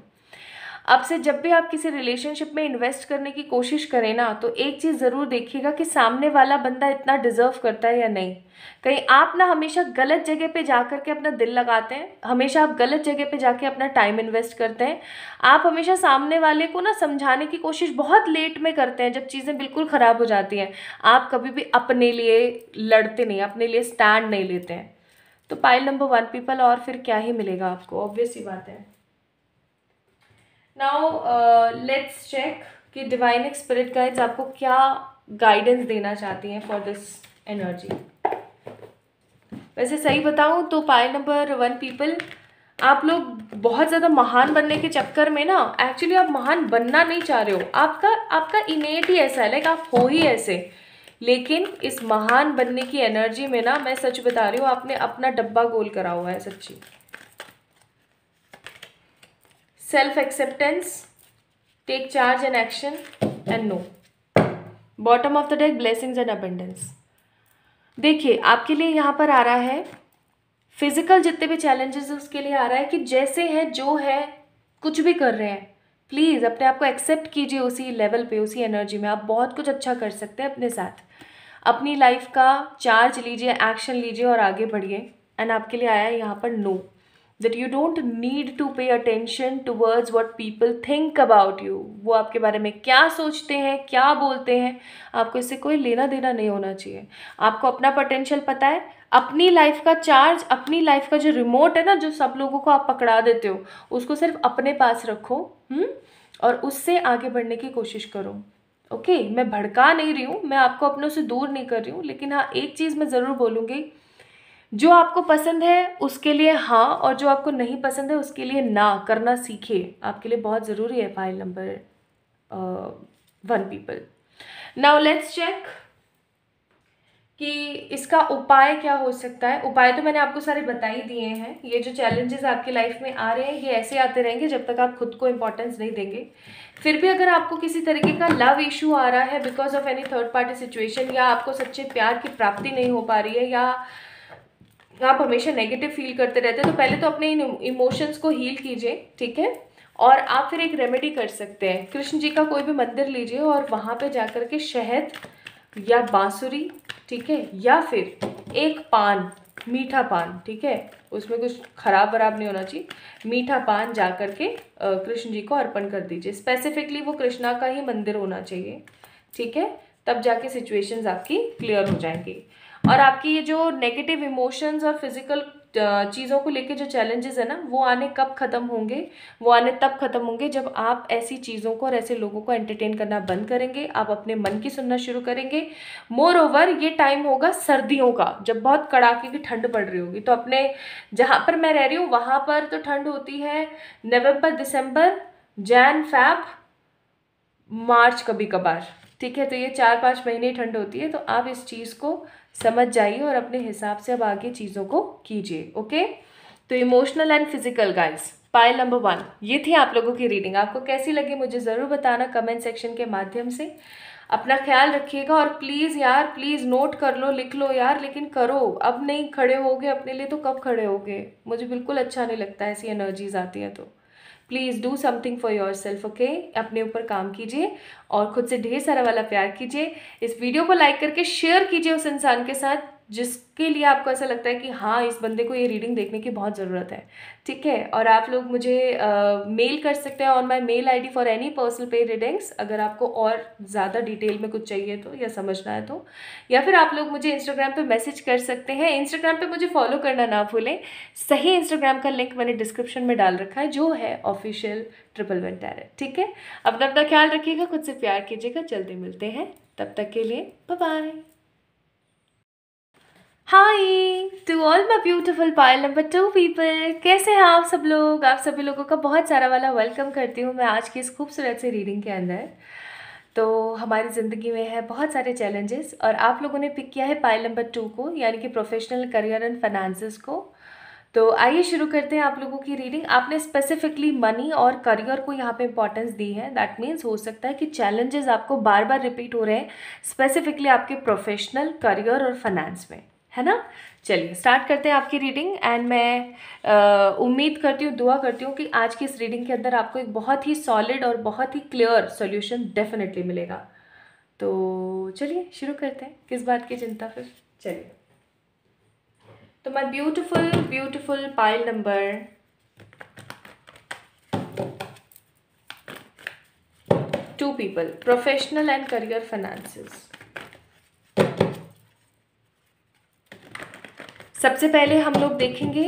अब से जब भी आप किसी रिलेशनशिप में इन्वेस्ट करने की कोशिश करें ना तो एक चीज़ ज़रूर देखिएगा कि सामने वाला बंदा इतना डिज़र्व करता है या नहीं कहीं आप ना हमेशा गलत जगह पे जा कर के अपना दिल लगाते हैं हमेशा आप गलत जगह पे जाके अपना टाइम इन्वेस्ट करते हैं आप हमेशा सामने वाले को ना समझाने की कोशिश बहुत लेट में करते हैं जब चीज़ें बिल्कुल ख़राब हो जाती हैं आप कभी भी अपने लिए लड़ते नहीं अपने लिए स्टैंड नहीं लेते हैं तो पाइल नंबर वन पीपल और फिर क्या ही मिलेगा आपको ऑब्वियस ही बात है नाउ लेट्स चेक कि डिवाइन एक स्पिरिट गाइड्स आपको क्या गाइडेंस देना चाहती हैं फॉर दिस एनर्जी वैसे सही बताऊं तो पाइल नंबर वन पीपल आप लोग बहुत ज़्यादा महान बनने के चक्कर में ना एक्चुअली आप महान बनना नहीं चाह रहे हो आपका आपका इनेट ही ऐसा है लाइक आप हो ही ऐसे लेकिन इस महान बनने की एनर्जी में ना मैं सच बता रही हूँ आपने अपना डब्बा गोल करा हुआ है सच्ची self acceptance take charge and action and no bottom of the deck blessings and abundance देखिए आपके लिए यहाँ पर आ रहा है फिजिकल जितने भी चैलेंजेस उसके लिए आ रहा है कि जैसे है जो है कुछ भी कर रहे हैं प्लीज़ अपने आप को एक्सेप्ट कीजिए उसी लेवल पे उसी एनर्जी में आप बहुत कुछ अच्छा कर सकते हैं अपने साथ अपनी लाइफ का चार्ज लीजिए एक्शन लीजिए और आगे बढ़िए एंड आपके लिए आया है यहाँ पर no no. That you don't need to pay attention towards what people think about you वो आपके बारे में क्या सोचते हैं क्या बोलते हैं आपको इससे कोई लेना देना नहीं होना चाहिए आपको अपना पोटेंशियल पता है अपनी लाइफ का चार्ज अपनी लाइफ का जो रिमोट है ना जो सब लोगों को आप पकड़ा देते हो उसको सिर्फ अपने पास रखो हुँ? हम्म, और उससे आगे बढ़ने की कोशिश करो ओके okay, मैं भड़का नहीं रही हूँ मैं आपको अपनों से दूर नहीं कर रही हूँ लेकिन हाँ एक चीज़ मैं ज़रूर बोलूँगी जो आपको पसंद है उसके लिए हाँ और जो आपको नहीं पसंद है उसके लिए ना करना सीखे आपके लिए बहुत ज़रूरी है pile number one people now let's check कि इसका उपाय क्या हो सकता है उपाय तो मैंने आपको सारे बता ही दिए हैं ये जो चैलेंजेस आपकी लाइफ में आ रहे हैं ये ऐसे आते रहेंगे जब तक आप खुद को इम्पोर्टेंस नहीं देंगे फिर भी अगर आपको किसी तरीके का लव इशू आ रहा है because of any third party situation या आपको सच्चे प्यार की प्राप्ति नहीं हो पा रही है या आप हमेशा नेगेटिव फील करते रहते हैं तो पहले तो अपने इन इमोशंस को हील कीजिए ठीक है और आप फिर एक रेमेडी कर सकते हैं कृष्ण जी का कोई भी मंदिर लीजिए और वहाँ पे जाकर के शहद या बांसुरी ठीक है या फिर एक पान मीठा पान ठीक है उसमें कुछ खराब वराब नहीं होना चाहिए मीठा पान जा कर के कृष्ण जी को अर्पण कर दीजिए स्पेसिफिकली वो कृष्णा का ही मंदिर होना चाहिए ठीक है तब जाके सिचुएशंस आपकी क्लियर हो जाएंगी और आपकी ये जो नेगेटिव इमोशंस और फिजिकल चीज़ों को लेके जो चैलेंजेस है ना वो आने कब ख़त्म होंगे वो आने तब ख़त्म होंगे जब आप ऐसी चीज़ों को और ऐसे लोगों को एंटरटेन करना बंद करेंगे आप अपने मन की सुनना शुरू करेंगे मोर ओवर ये टाइम होगा सर्दियों का जब बहुत कड़ाके की ठंड पड़ रही होगी तो अपने जहाँ पर मैं रह रही हूँ वहाँ पर तो ठंड होती है नवम्बर दिसंबर जैन फैब मार्च कभी कभार ठीक है तो ये चार पाँच महीने ठंड होती है तो आप इस चीज़ को समझ जाइए और अपने हिसाब से अब आगे चीज़ों को कीजिए ओके तो emotional and physical guys pile number one ये थी आप लोगों की रीडिंग आपको कैसी लगी मुझे ज़रूर बताना कमेंट सेक्शन के माध्यम से अपना ख्याल रखिएगा और प्लीज़ यार प्लीज़ नोट कर लो लिख लो यार लेकिन करो अब नहीं खड़े होगे अपने लिए तो कब खड़े होगे मुझे बिल्कुल अच्छा नहीं लगता ऐसी एनर्जीज आती हैं तो please do something for yourself okay अपने ऊपर काम कीजिए और खुद से ढेर सारा वाला प्यार कीजिए इस वीडियो को लाइक करके शेयर कीजिए उस इंसान के साथ जिसके लिए आपको ऐसा लगता है कि हाँ इस बंदे को ये रीडिंग देखने की बहुत ज़रूरत है ठीक है और आप लोग मुझे आ, मेल कर सकते हैं on my mail ID for any personal pay readings अगर आपको और ज़्यादा डिटेल में कुछ चाहिए तो या समझना है तो या फिर आप लोग मुझे इंस्टाग्राम पे मैसेज कर सकते हैं इंस्टाग्राम पे मुझे फॉलो करना ना भूलें सही इंस्टाग्राम का लिंक मैंने डिस्क्रिप्शन में डाल रखा है जो है ऑफिशियल ट्रिपल वन टैरट ठीक है अपना अपना ख्याल रखिएगा खुद से प्यार कीजिएगा जल्दी मिलते हैं तब तक के लिए bye hi to all my beautiful pile number two people कैसे हैं आप सब लोग आप सभी लोगों का बहुत सारा वाला वेलकम करती हूँ मैं आज की इस खूबसूरत से रीडिंग के अंदर तो हमारी ज़िंदगी में है बहुत सारे चैलेंजेस और आप लोगों ने पिक किया है पायल नंबर टू को यानी कि प्रोफेशनल करियर एंड फाइनेंसिस को तो आइए शुरू करते हैं आप लोगों की रीडिंग आपने स्पेसिफिकली मनी और करियर को यहाँ पे इंपॉर्टेंस दी है दैट मीन्स हो सकता है कि चैलेंजेस आपको बार बार रिपीट हो रहे हैं स्पेसिफिकली आपके प्रोफेशनल करियर और फाइनेंस में है ना चलिए स्टार्ट करते हैं आपकी रीडिंग एंड मैं उम्मीद करती हूँ दुआ करती हूँ कि आज की इस रीडिंग के अंदर आपको एक बहुत ही सॉलिड और बहुत ही क्लियर सॉल्यूशन डेफिनेटली मिलेगा तो चलिए शुरू करते हैं किस बात की चिंता फिर चलिए तो my beautiful beautiful pile number two people professional and career finances सबसे पहले हम लोग देखेंगे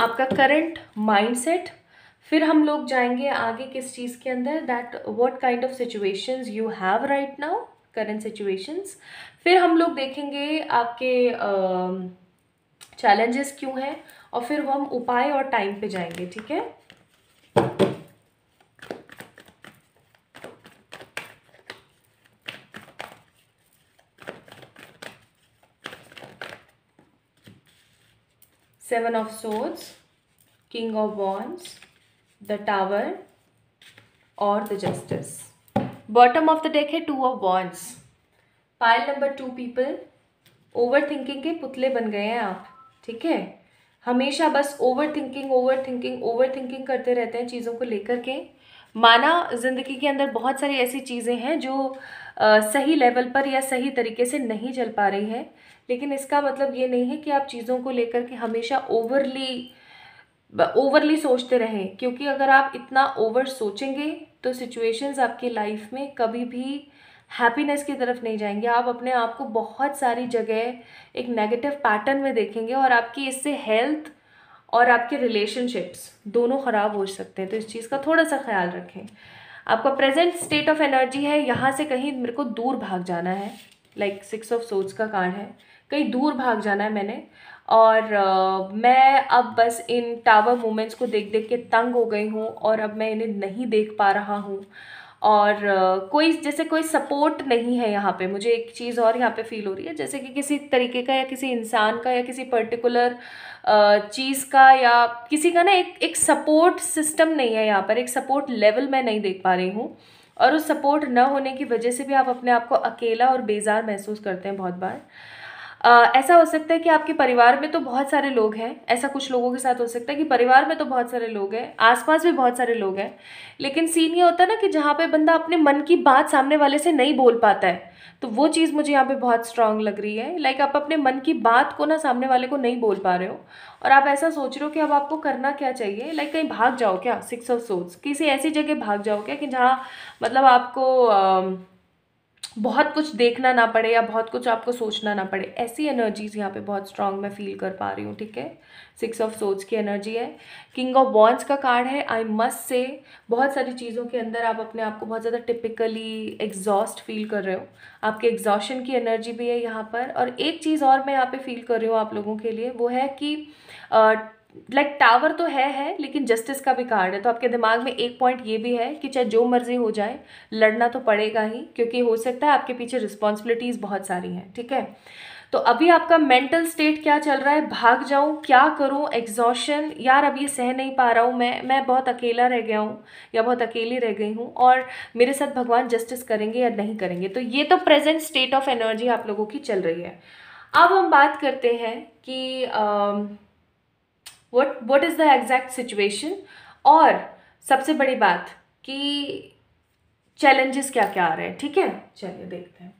आपका करंट माइंडसेट फिर हम लोग जाएंगे आगे किस चीज़ के अंदर that what kind of situations you have right now current situations फिर हम लोग देखेंगे आपके चैलेंजेस uh, क्यों हैं और फिर हम उपाय और टाइम पे जाएंगे ठीक है seven of swords king of बॉन्स द टावर और the justice bottom of the deck है टू ऑफ बॉन्स pile number two people over thinking के पुतले बन गए हैं आप ठीक है हमेशा बस over thinking over thinking over thinking करते रहते हैं चीज़ों को लेकर के माना ज़िंदगी के अंदर बहुत सारी ऐसी चीज़ें हैं जो आ, सही लेवल पर या सही तरीके से नहीं चल पा रही हैं लेकिन इसका मतलब ये नहीं है कि आप चीज़ों को लेकर के हमेशा ओवरली ओवरली सोचते रहें क्योंकि अगर आप इतना ओवर सोचेंगे तो सिचुएशंस आपकी लाइफ में कभी भी हैप्पीनेस की तरफ नहीं जाएंगे आप अपने आप को बहुत सारी जगह एक नेगेटिव पैटर्न में देखेंगे और आपकी इससे हेल्थ और आपके रिलेशनशिप्स दोनों ख़राब हो सकते हैं तो इस चीज़ का थोड़ा सा ख्याल रखें आपका प्रेजेंट स्टेट ऑफ एनर्जी है यहाँ से कहीं मेरे को दूर भाग जाना है लाइक सिक्स ऑफ सोच का कार्ड है कहीं दूर भाग जाना है मैंने और आ, मैं अब बस इन टावर मोमेंट्स को देख देख के तंग हो गई हूँ और अब मैं इन्हें नहीं देख पा रहा हूँ और आ, कोई जैसे कोई सपोर्ट नहीं है यहाँ पे मुझे एक चीज़ और यहाँ पे फील हो रही है जैसे कि किसी तरीके का या किसी इंसान का या किसी पर्टिकुलर चीज़ का या किसी का ना एक एक सपोर्ट सिस्टम नहीं है यहाँ पर एक सपोर्ट लेवल मैं नहीं देख पा रही हूँ और उस सपोर्ट न होने की वजह से भी आप अपने आप को अकेला और बेजार महसूस करते हैं बहुत बार ऐसा हो सकता है कि आपके परिवार में तो बहुत सारे लोग हैं ऐसा कुछ लोगों के साथ हो सकता है कि परिवार में तो बहुत सारे लोग हैं आसपास भी बहुत सारे लोग हैं लेकिन सीन ये होता है ना कि जहाँ पे बंदा अपने मन की बात सामने वाले से नहीं बोल पाता है तो वो चीज़ मुझे यहाँ पे बहुत स्ट्रांग लग रही है लाइक आप अपने मन की बात को ना सामने वाले को नहीं बोल पा रहे हो और आप ऐसा सोच रहे हो कि अब आपको करना क्या चाहिए लाइक कहीं भाग जाओ क्या सिक्स ऑफ सोच किसी ऐसी जगह भाग जाओ क्या कि जहाँ मतलब आपको बहुत कुछ देखना ना पड़े या बहुत कुछ आपको सोचना ना पड़े ऐसी एनर्जीज यहाँ पे बहुत स्ट्रांग मैं फील कर पा रही हूँ ठीक है सिक्स ऑफ सोच की एनर्जी है किंग ऑफ वॉन्स का कार्ड है आई मस्ट से बहुत सारी चीज़ों के अंदर आप अपने आप को बहुत ज़्यादा टिपिकली एग्जॉस्ट फील कर रहे हो आपके एग्जॉशन की एनर्जी भी है यहाँ पर और एक चीज़ और मैं यहाँ पर फील कर रही हूँ आप लोगों के लिए वो है कि लाइक like, टावर तो है है लेकिन जस्टिस का भी कार्ड है तो आपके दिमाग में एक पॉइंट ये भी है कि चाहे जो मर्जी हो जाए लड़ना तो पड़ेगा ही क्योंकि हो सकता है आपके पीछे रिस्पॉन्सिबिलिटीज़ बहुत सारी हैं ठीक है तो अभी आपका मेंटल स्टेट क्या चल रहा है भाग जाऊँ क्या करूँ एग्जॉशन यार अब ये सह नहीं पा रहा हूँ मैं मैं बहुत अकेला रह गया हूँ या बहुत अकेली रह गई हूँ और मेरे साथ भगवान जस्टिस करेंगे या नहीं करेंगे तो ये तो प्रेजेंट स्टेट ऑफ एनर्जी आप लोगों की चल रही है अब हम बात करते हैं कि ah, what what is the exact situation और सबसे बड़ी बात कि चैलेंजेस क्या क्या आ रहे हैं ठीक है चलिए देखते हैं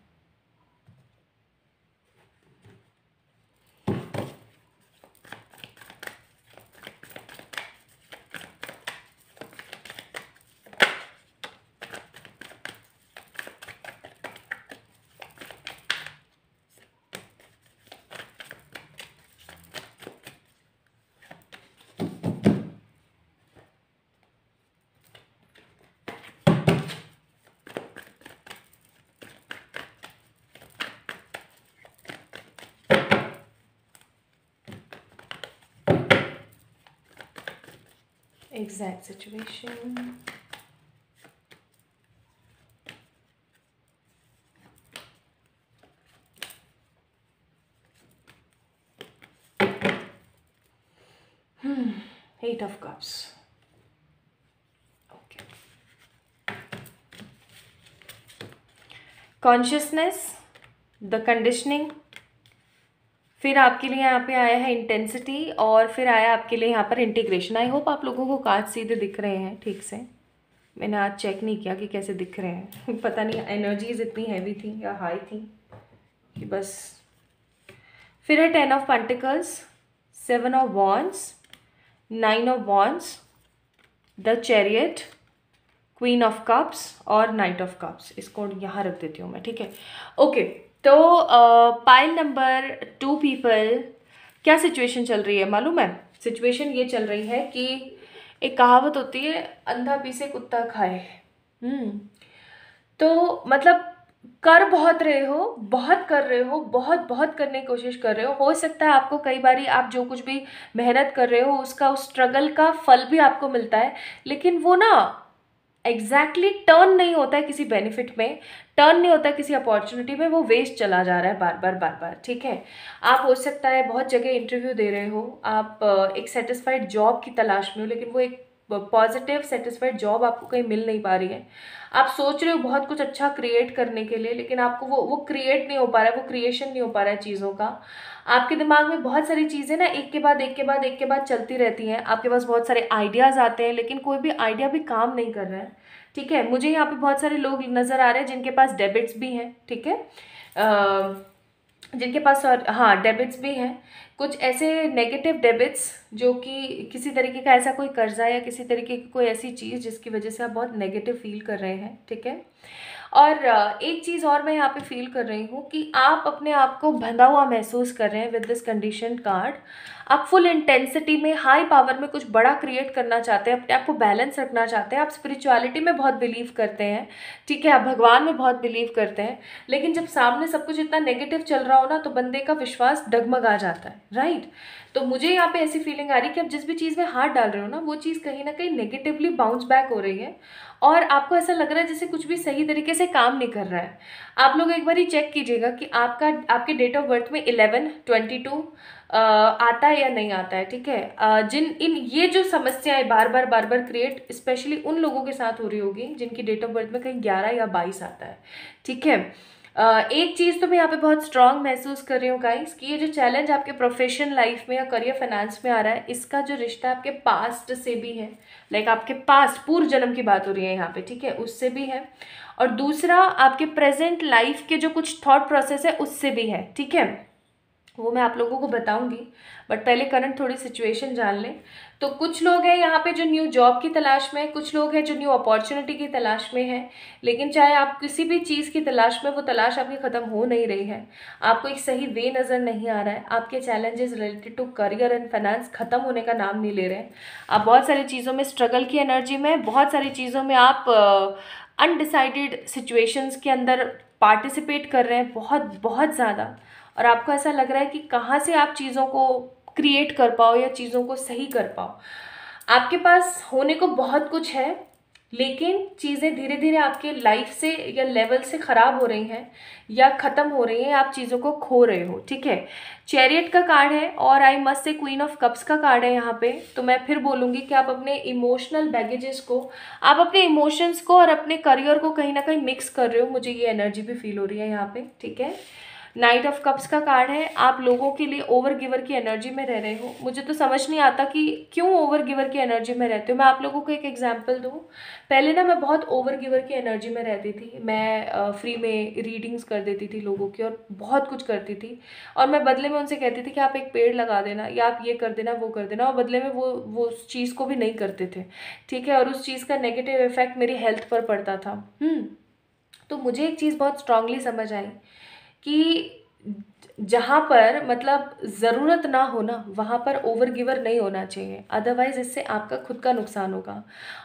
exact situation. Hmm, eight of cups. Okay. Consciousness, the conditioning, फिर आपके लिए यहाँ पे आया है इंटेंसिटी और फिर आया आपके लिए यहाँ पर इंटीग्रेशन आई होप आप लोगों को काज सीधे दिख रहे हैं ठीक से मैंने आज चेक नहीं किया कि कैसे दिख रहे हैं पता नहीं एनर्जीज़ इतनी हैवी थी या हाई थी कि बस फिर है ten of pentacles seven of wands nine of wands the chariot queen of cups और नाइट ऑफ कप्स इसको यहाँ रख देती हूँ मैं ठीक है ओके okay. तो पाइल नंबर टू पीपल क्या सिचुएशन चल रही है मालूम है सिचुएशन ये चल रही है कि एक कहावत होती है अंधा पीसे कुत्ता खाए हम्म। तो मतलब कर बहुत रहे हो बहुत कर रहे हो बहुत बहुत करने की कोशिश कर रहे हो हो सकता है आपको कई बार आप जो कुछ भी मेहनत कर रहे हो उसका उस स्ट्रगल का फल भी आपको मिलता है लेकिन वो ना एग्जैक्टली exactly टर्न नहीं होता है किसी बेनिफिट में टर्न नहीं होता किसी अपॉर्चुनिटी में वो वेस्ट चला जा रहा है बार बार बार बार ठीक है आप हो सकता है बहुत जगह इंटरव्यू दे रहे हो आप एक सेटिस्फाइड जॉब की तलाश में हो लेकिन वो एक पॉजिटिव सेटिस्फाइड जॉब आपको कहीं मिल नहीं पा रही है आप सोच रहे हो बहुत कुछ अच्छा क्रिएट करने के लिए लेकिन आपको वो वो क्रिएट नहीं हो पा रहा है वो क्रिएशन नहीं हो पा रहा है चीज़ों का आपके दिमाग में बहुत सारी चीज़ें ना एक के बाद एक के बाद एक के बाद चलती रहती हैं आपके पास बहुत सारे आइडियाज़ आते हैं लेकिन कोई भी आइडिया भी काम नहीं कर रहा है ठीक है मुझे यहाँ पे बहुत सारे लोग नज़र आ रहे हैं जिनके पास डेबिट्स भी हैं ठीक है जिनके पास और हाँ डेबिट्स भी हैं कुछ ऐसे नेगेटिव डेबिट्स जो कि किसी तरीके का ऐसा कोई कर्जा या किसी तरीके की कोई ऐसी चीज़ जिसकी वजह से आप बहुत नेगेटिव फील कर रहे हैं ठीक है और एक चीज़ और मैं यहाँ पे फील कर रही हूँ कि आप अपने आप को बंधा हुआ महसूस कर रहे हैं विद दिस कंडीशन कार्ड आप फुल इंटेंसिटी में हाई पावर में कुछ बड़ा क्रिएट करना चाहते हैं अपने आप को बैलेंस रखना चाहते हैं आप स्पिरिचुअलिटी में बहुत बिलीव करते हैं ठीक है आप भगवान में बहुत बिलीव करते हैं लेकिन जब सामने सब कुछ इतना नेगेटिव चल रहा हो ना तो बंदे का विश्वास डगमगा जाता है राइट right? तो मुझे यहाँ पे ऐसी फीलिंग आ रही है कि आप जिस भी चीज़ में हाथ डाल रहे हो ना वो चीज़ कहीं ना कहीं नेगेटिवली बाउंस बैक हो रही है और आपको ऐसा लग रहा है जैसे कुछ भी सही तरीके से काम नहीं कर रहा है आप लोग एक बार ही चेक कीजिएगा कि आपका आपके डेट ऑफ बर्थ में इलेवन ट्वेंटी टू आता है या नहीं आता है ठीक है जिन इन ये जो समस्याएं बार बार बार बार क्रिएट स्पेशली उन लोगों के साथ हो रही होगी जिनकी डेट ऑफ बर्थ में कहीं ग्यारह या बाईस आता है ठीक है एक चीज़ तो मैं यहाँ पे बहुत स्ट्रांग महसूस कर रही हूँ गाइस कि ये जो चैलेंज आपके प्रोफेशन लाइफ में या करियर फाइनेंस में आ रहा है इसका जो रिश्ता आपके पास्ट से भी है लाइक आपके पास्ट पूर्व जन्म की बात हो रही है यहाँ पे ठीक है उससे भी है और दूसरा आपके प्रेजेंट लाइफ के जो कुछ थॉट प्रोसेस है उससे भी है ठीक है वो मैं आप लोगों को बताऊंगी बट पहले करंट थोड़ी सिचुएशन जान लें तो कुछ लोग हैं यहाँ पे जो न्यू जॉब की तलाश में है कुछ लोग हैं जो न्यू अपॉर्चुनिटी की तलाश में है लेकिन चाहे आप किसी भी चीज़ की तलाश में वो तलाश आपकी ख़त्म हो नहीं रही है आपको एक सही वे नज़र नहीं आ रहा है आपके challenges related to career and finance ख़त्म होने का नाम नहीं ले रहे हैं आप बहुत सारी चीज़ों में स्ट्रगल की एनर्जी में बहुत सारी चीज़ों में आप अनडिसाइडेड सिचुएशंस के अंदर पार्टिसिपेट कर रहे हैं बहुत बहुत ज़्यादा और आपको ऐसा लग रहा है कि कहाँ से आप चीज़ों को क्रिएट कर पाओ या चीज़ों को सही कर पाओ आपके पास होने को बहुत कुछ है लेकिन चीज़ें धीरे धीरे आपके लाइफ से या लेवल से ख़राब हो रही हैं या ख़त्म हो रही हैं आप चीज़ों को खो रहे हो ठीक है चैरियट का कार्ड है और आई मस्ट से क्वीन ऑफ कप्स का कार्ड है यहाँ पे तो मैं फिर बोलूँगी कि आप अपने इमोशनल बैगेजेस को आप अपने इमोशंस को और अपने करियर को कहीं ना कहीं मिक्स कर रहे हो मुझे ये एनर्जी भी फील हो रही है यहाँ पर ठीक है नाइट ऑफ कप्स का कार्ड है आप लोगों के लिए ओवर गिवर की एनर्जी में रह रहे हो मुझे तो समझ नहीं आता कि क्यों ओवर गिवर की एनर्जी में रहते हो मैं आप लोगों को एक एग्जाम्पल दूँ पहले ना मैं बहुत ओवर गिवर की एनर्जी में रहती थी मैं फ्री में रीडिंग्स कर देती थी लोगों की और बहुत कुछ करती थी और मैं बदले में उनसे कहती थी कि आप एक पेड़ लगा देना या आप ये कर देना वो कर देना और बदले में वो वो उस चीज़ को भी नहीं करते थे ठीक है और उस चीज़ का नेगेटिव इफेक्ट मेरी हेल्थ पर पड़ता था हम्म। तो मुझे एक चीज़ बहुत स्ट्रांगली समझ आई कि जहाँ पर मतलब ज़रूरत ना हो ना वहाँ पर ओवर गिवर नहीं होना चाहिए अदरवाइज़ इससे आपका खुद का नुकसान होगा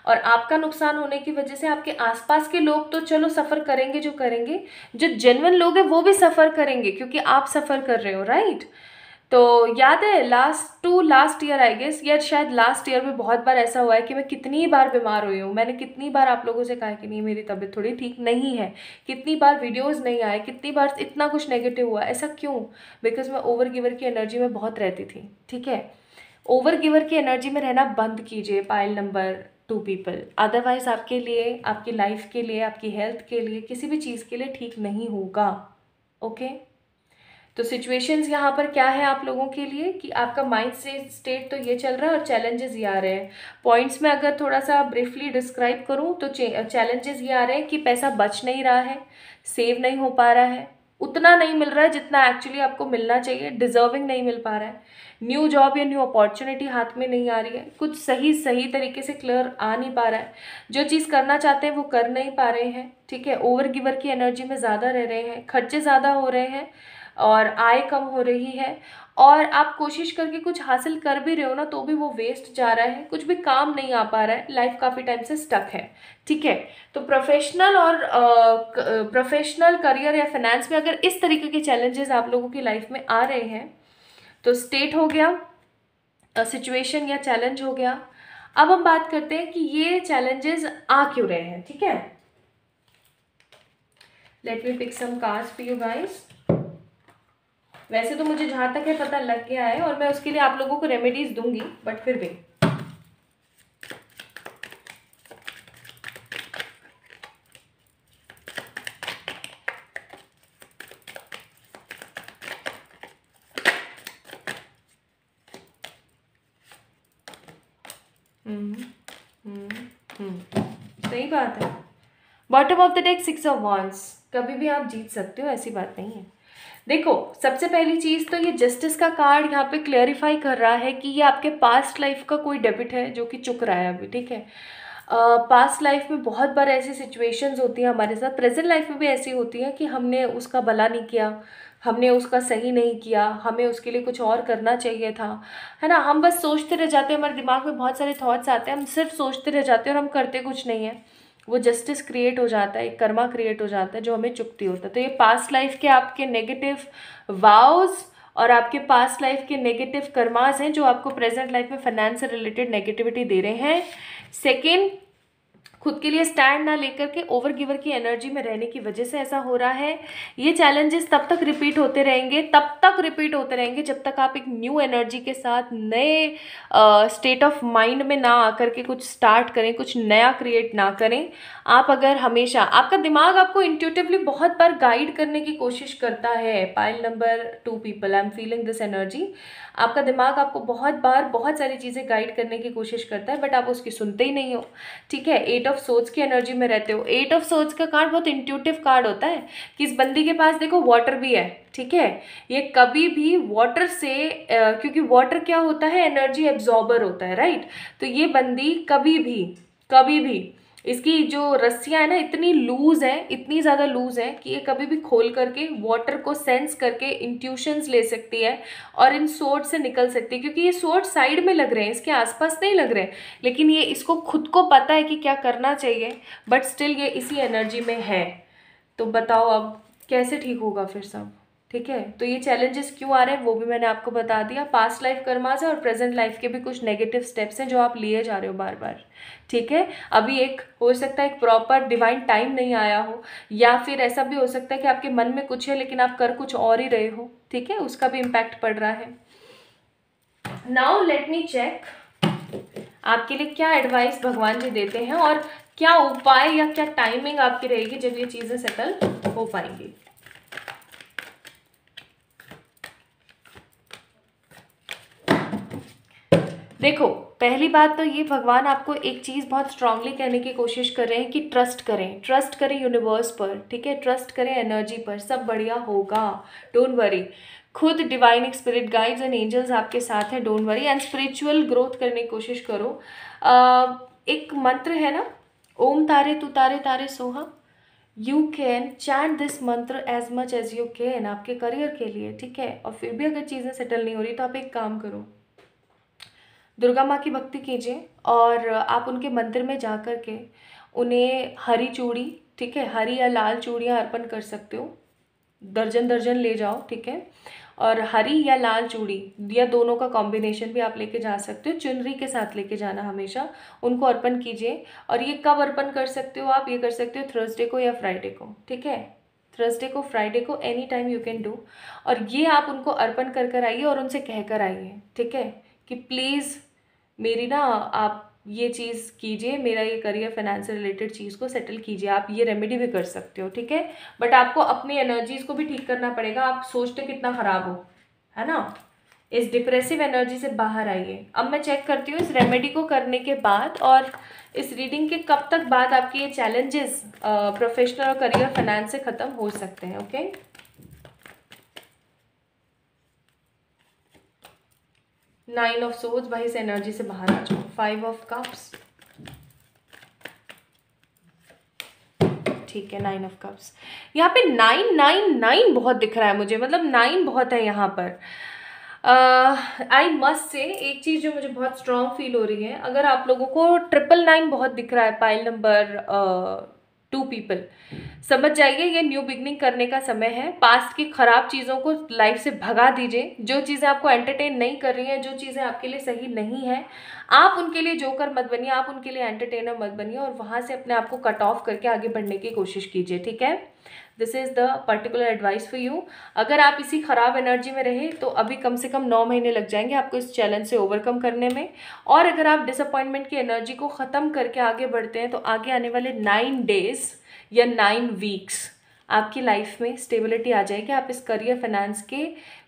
और आपका नुकसान होने की वजह से आपके आसपास के लोग तो चलो सफ़र करेंगे जो करेंगे जो जेनवन लोग हैं वो भी सफ़र करेंगे क्योंकि आप सफ़र कर रहे हो राइट तो याद है last to last year I guess या शायद लास्ट ईयर में बहुत बार ऐसा हुआ है कि मैं कितनी बार बीमार हुई हूँ मैंने कितनी बार आप लोगों से कहा कि नहीं मेरी तबीयत थोड़ी ठीक नहीं है कितनी बार वीडियोस नहीं आए कितनी बार इतना कुछ नेगेटिव हुआ ऐसा क्यों बिकॉज मैं ओवर गिवर की एनर्जी में बहुत रहती थी ठीक है ओवर गिवर की एनर्जी में रहना बंद कीजिए pile number two people otherwise आपके लिए आपकी लाइफ के लिए आपकी हेल्थ के लिए किसी भी चीज़ के लिए ठीक नहीं होगा ओके okay? तो सिचुएशंस यहाँ पर क्या है आप लोगों के लिए कि आपका माइंड से स्टेट तो ये चल रहा है और चैलेंजेस ये आ रहे हैं पॉइंट्स में अगर थोड़ा सा ब्रीफली डिस्क्राइब करूँ तो चैलेंजेस ये आ रहे हैं कि पैसा बच नहीं रहा है सेव नहीं हो पा रहा है उतना नहीं मिल रहा है जितना एक्चुअली आपको मिलना चाहिए डिजर्विंग नहीं मिल पा रहा है न्यू जॉब या न्यू अपॉर्चुनिटी हाथ में नहीं आ रही है कुछ सही सही तरीके से क्लियर आ नहीं पा रहा है जो चीज़ करना चाहते हैं वो कर नहीं पा रहे हैं ठीक है ओवर गिवर की एनर्जी में ज़्यादा रह रहे हैं खर्चे ज़्यादा हो रहे हैं और आय कम हो रही है और आप कोशिश करके कुछ हासिल कर भी रहे हो ना तो भी वो वेस्ट जा रहा है कुछ भी काम नहीं आ पा रहा है लाइफ काफ़ी टाइम से स्टक है ठीक है तो प्रोफेशनल और प्रोफेशनल करियर या फाइनेंस में अगर इस तरीके के चैलेंजेस आप लोगों की लाइफ में आ रहे हैं तो स्टेट हो गया सिचुएशन या चैलेंज हो गया अब हम बात करते हैं कि ये चैलेंजेस आ क्यों रहे हैं ठीक है let me pick some cards for you guys वैसे तो मुझे जहाँ तक है पता लग गया है और मैं उसके लिए आप लोगों को रेमेडीज़ दूंगी बट फिर भी हम्म, हम्म, हम्म। सही बात है bottom of the deck six of wands कभी भी आप जीत सकते हो ऐसी बात नहीं है देखो सबसे पहली चीज़ तो ये जस्टिस का कार्ड यहाँ पे क्लेरिफाई कर रहा है कि ये आपके पास्ट लाइफ का कोई डेबिट है जो कि चुक रहा है अभी ठीक है पास्ट uh, लाइफ में बहुत बार ऐसी सिचुएशंस होती हैं हमारे साथ प्रेजेंट लाइफ में भी ऐसी होती हैं कि हमने उसका भला नहीं किया हमने उसका सही नहीं किया हमें उसके लिए कुछ और करना चाहिए था है ना हम बस सोचते रह जाते हैं हमारे दिमाग में बहुत सारे थॉट्स आते हैं हम सिर्फ सोचते रह जाते हैं और हम करते कुछ नहीं है वो जस्टिस क्रिएट हो जाता है एक कर्मा क्रिएट हो जाता है जो हमें चुकती होता है तो ये पास्ट लाइफ के आपके नेगेटिव वाउस और आपके पास्ट लाइफ के नेगेटिव कर्माज हैं जो आपको प्रेजेंट लाइफ में फाइनेंस से रिलेटेड नेगेटिविटी दे रहे हैं सेकेंड खुद के लिए स्टैंड ना लेकर के ओवर गिवर की एनर्जी में रहने की वजह से ऐसा हो रहा है ये चैलेंजेस तब तक रिपीट होते रहेंगे तब तक रिपीट होते रहेंगे जब तक आप एक न्यू एनर्जी के साथ नए स्टेट ऑफ माइंड में ना आकर के कुछ स्टार्ट करें कुछ नया क्रिएट ना करें आप अगर हमेशा आपका दिमाग आपको इंट्यूटिवली बहुत बार गाइड करने की कोशिश करता है pile number two people I am feeling this energy आपका दिमाग आपको बहुत बार बहुत सारी चीज़ें गाइड करने की कोशिश करता है बट आप उसकी सुनते ही नहीं हो ठीक है एट ऑफ सोच की एनर्जी में रहते हो एट ऑफ सोच का कार्ड बहुत इंट्यूटिव कार्ड होता है कि इस बंदी के पास देखो वाटर भी है ठीक है ये कभी भी वाटर से आ, क्योंकि वाटर क्या होता है एनर्जी एब्जॉर्बर होता है राइट तो ये बंदी कभी भी कभी भी इसकी जो रस्सियाँ हैं ना इतनी लूज़ हैं इतनी ज़्यादा लूज़ हैं कि ये कभी भी खोल करके वाटर को सेंस करके इंट्यूशंस ले सकती है और इन सोट से निकल सकती है क्योंकि ये सोट साइड में लग रहे हैं इसके आसपास नहीं लग रहे हैं लेकिन ये इसको खुद को पता है कि क्या करना चाहिए बट स्टिल ये इसी एनर्जी में है तो बताओ अब कैसे ठीक होगा फिर सब ठीक है तो ये चैलेंजेस क्यों आ रहे हैं वो भी मैंने आपको बता दिया पास्ट लाइफ कर्माज है और प्रेजेंट लाइफ के भी कुछ नेगेटिव स्टेप्स हैं जो आप लिए जा रहे हो बार बार ठीक है अभी एक हो सकता है एक प्रॉपर डिवाइन टाइम नहीं आया हो या फिर ऐसा भी हो सकता है कि आपके मन में कुछ है लेकिन आप कर कुछ और ही रहे हो ठीक है उसका भी इम्पैक्ट पड़ रहा है नाउ लेट मी चेक आपके लिए क्या एडवाइस भगवान जी देते हैं और क्या उपाय या क्या टाइमिंग आपकी रहेगी जब ये चीज़ें सेटल हो पाएंगी देखो पहली बात तो ये भगवान आपको एक चीज़ बहुत स्ट्रांगली कहने की कोशिश कर रहे हैं कि ट्रस्ट करें ट्रस्ट करें यूनिवर्स पर ठीक है ट्रस्ट करें एनर्जी पर सब बढ़िया होगा डोंट वरी खुद divine spirit guides and angels आपके साथ हैं don't worry and spiritual growth करने की कोशिश करो एक मंत्र है ना ओम तारे तू तारे तारे सोहा you can chant this mantra as much as you can आपके करियर के लिए ठीक है और फिर भी अगर चीज़ें सेटल नहीं हो रही तो आप एक काम करो दुर्गा माँ की भक्ति कीजिए और आप उनके मंदिर में जा कर के उन्हें हरी चूड़ी ठीक है हरी या लाल चूड़ियाँ अर्पण कर सकते हो दर्जन दर्जन ले जाओ ठीक है और हरी या लाल चूड़ी या दोनों का कॉम्बिनेशन भी आप लेके जा सकते हो चुनरी के साथ लेके जाना हमेशा उनको अर्पण कीजिए और ये कब अर्पण कर सकते हो आप ये कर सकते हो थर्सडे को या फ्राइडे को ठीक है थर्सडे को फ्राइडे को any time you can do और ये आप उनको अर्पण कर कर आइए और उनसे कह कर आइए ठीक है कि प्लीज़ मेरी ना आप ये चीज़ कीजिए मेरा ये करियर फाइनेंस रिलेटेड चीज़ को सेटल कीजिए आप ये रेमेडी भी कर सकते हो ठीक है बट आपको अपनी एनर्जीज़ को भी ठीक करना पड़ेगा आप सोचते कितना ख़राब हो है ना इस डिप्रेसिव एनर्जी से बाहर आइए अब मैं चेक करती हूँ इस रेमेडी को करने के बाद और इस रीडिंग के कब तक बाद आपके ये चैलेंजेस प्रोफेशनल और करियर फाइनेंस से ख़त्म हो सकते हैं okay okay? Nine of swords भाई से एनर्जी से बाहर आ जाओ फाइव ऑफ कप्स ठीक है नाइन ऑफ कप्स यहाँ पे नाइन नाइन नाइन बहुत दिख रहा है मुझे मतलब नाइन बहुत है यहाँ पर आई मस्ट से एक चीज़ जो मुझे बहुत स्ट्रॉन्ग फील हो रही है अगर आप लोगों को ट्रिपल नाइन बहुत दिख रहा है पाइल नंबर टू पीपल समझ जाइए ये न्यू बिगनिंग करने का समय है पास्ट की ख़राब चीज़ों को लाइफ से भगा दीजिए जो चीज़ें आपको एंटरटेन नहीं कर रही हैं जो चीज़ें आपके लिए सही नहीं है आप उनके लिए जोकर मत बनिए आप उनके लिए एंटरटेनर मत बनिए और वहाँ से अपने आप को कट ऑफ करके आगे बढ़ने की कोशिश कीजिए ठीक है this is the particular advice for you अगर आप इसी ख़राब एनर्जी में रहे तो अभी कम से कम नौ महीने लग जाएंगे आपको इस चैलेंज से ओवरकम करने में और अगर आप डिसअपॉइंटमेंट की एनर्जी को ख़त्म करके आगे बढ़ते हैं तो आगे आने वाले नाइन डेज़ या नाइन वीक्स आपकी लाइफ में स्टेबिलिटी आ जाएगी आप इस करियर फाइनेंस के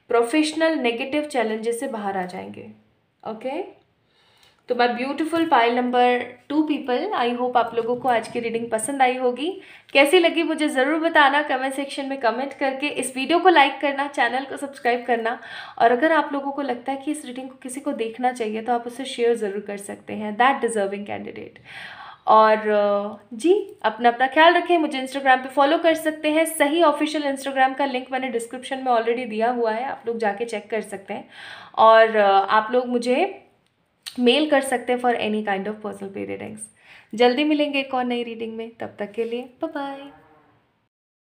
प्रोफेशनल नेगेटिव चैलेंजेस से बाहर आ जाएंगे ओके okay? तो my beautiful pile number two people I hope आप लोगों को आज की रीडिंग पसंद आई होगी कैसी लगी मुझे ज़रूर बताना कमेंट सेक्शन में कमेंट करके इस वीडियो को लाइक करना चैनल को सब्सक्राइब करना और अगर आप लोगों को लगता है कि इस रीडिंग को किसी को देखना चाहिए तो आप उसे शेयर ज़रूर कर सकते हैं दैट डिज़र्विंग कैंडिडेट और जी अपना अपना ख्याल रखें मुझे इंस्टाग्राम पे फॉलो कर सकते हैं सही ऑफिशियल इंस्टाग्राम का लिंक मैंने डिस्क्रिप्शन में ऑलरेडी दिया हुआ है आप लोग जाके चेक कर सकते हैं और आप लोग मुझे मेल कर सकते हैं for any kind of personal readings जल्दी मिलेंगे एक और नई रीडिंग में तब तक के लिए बाय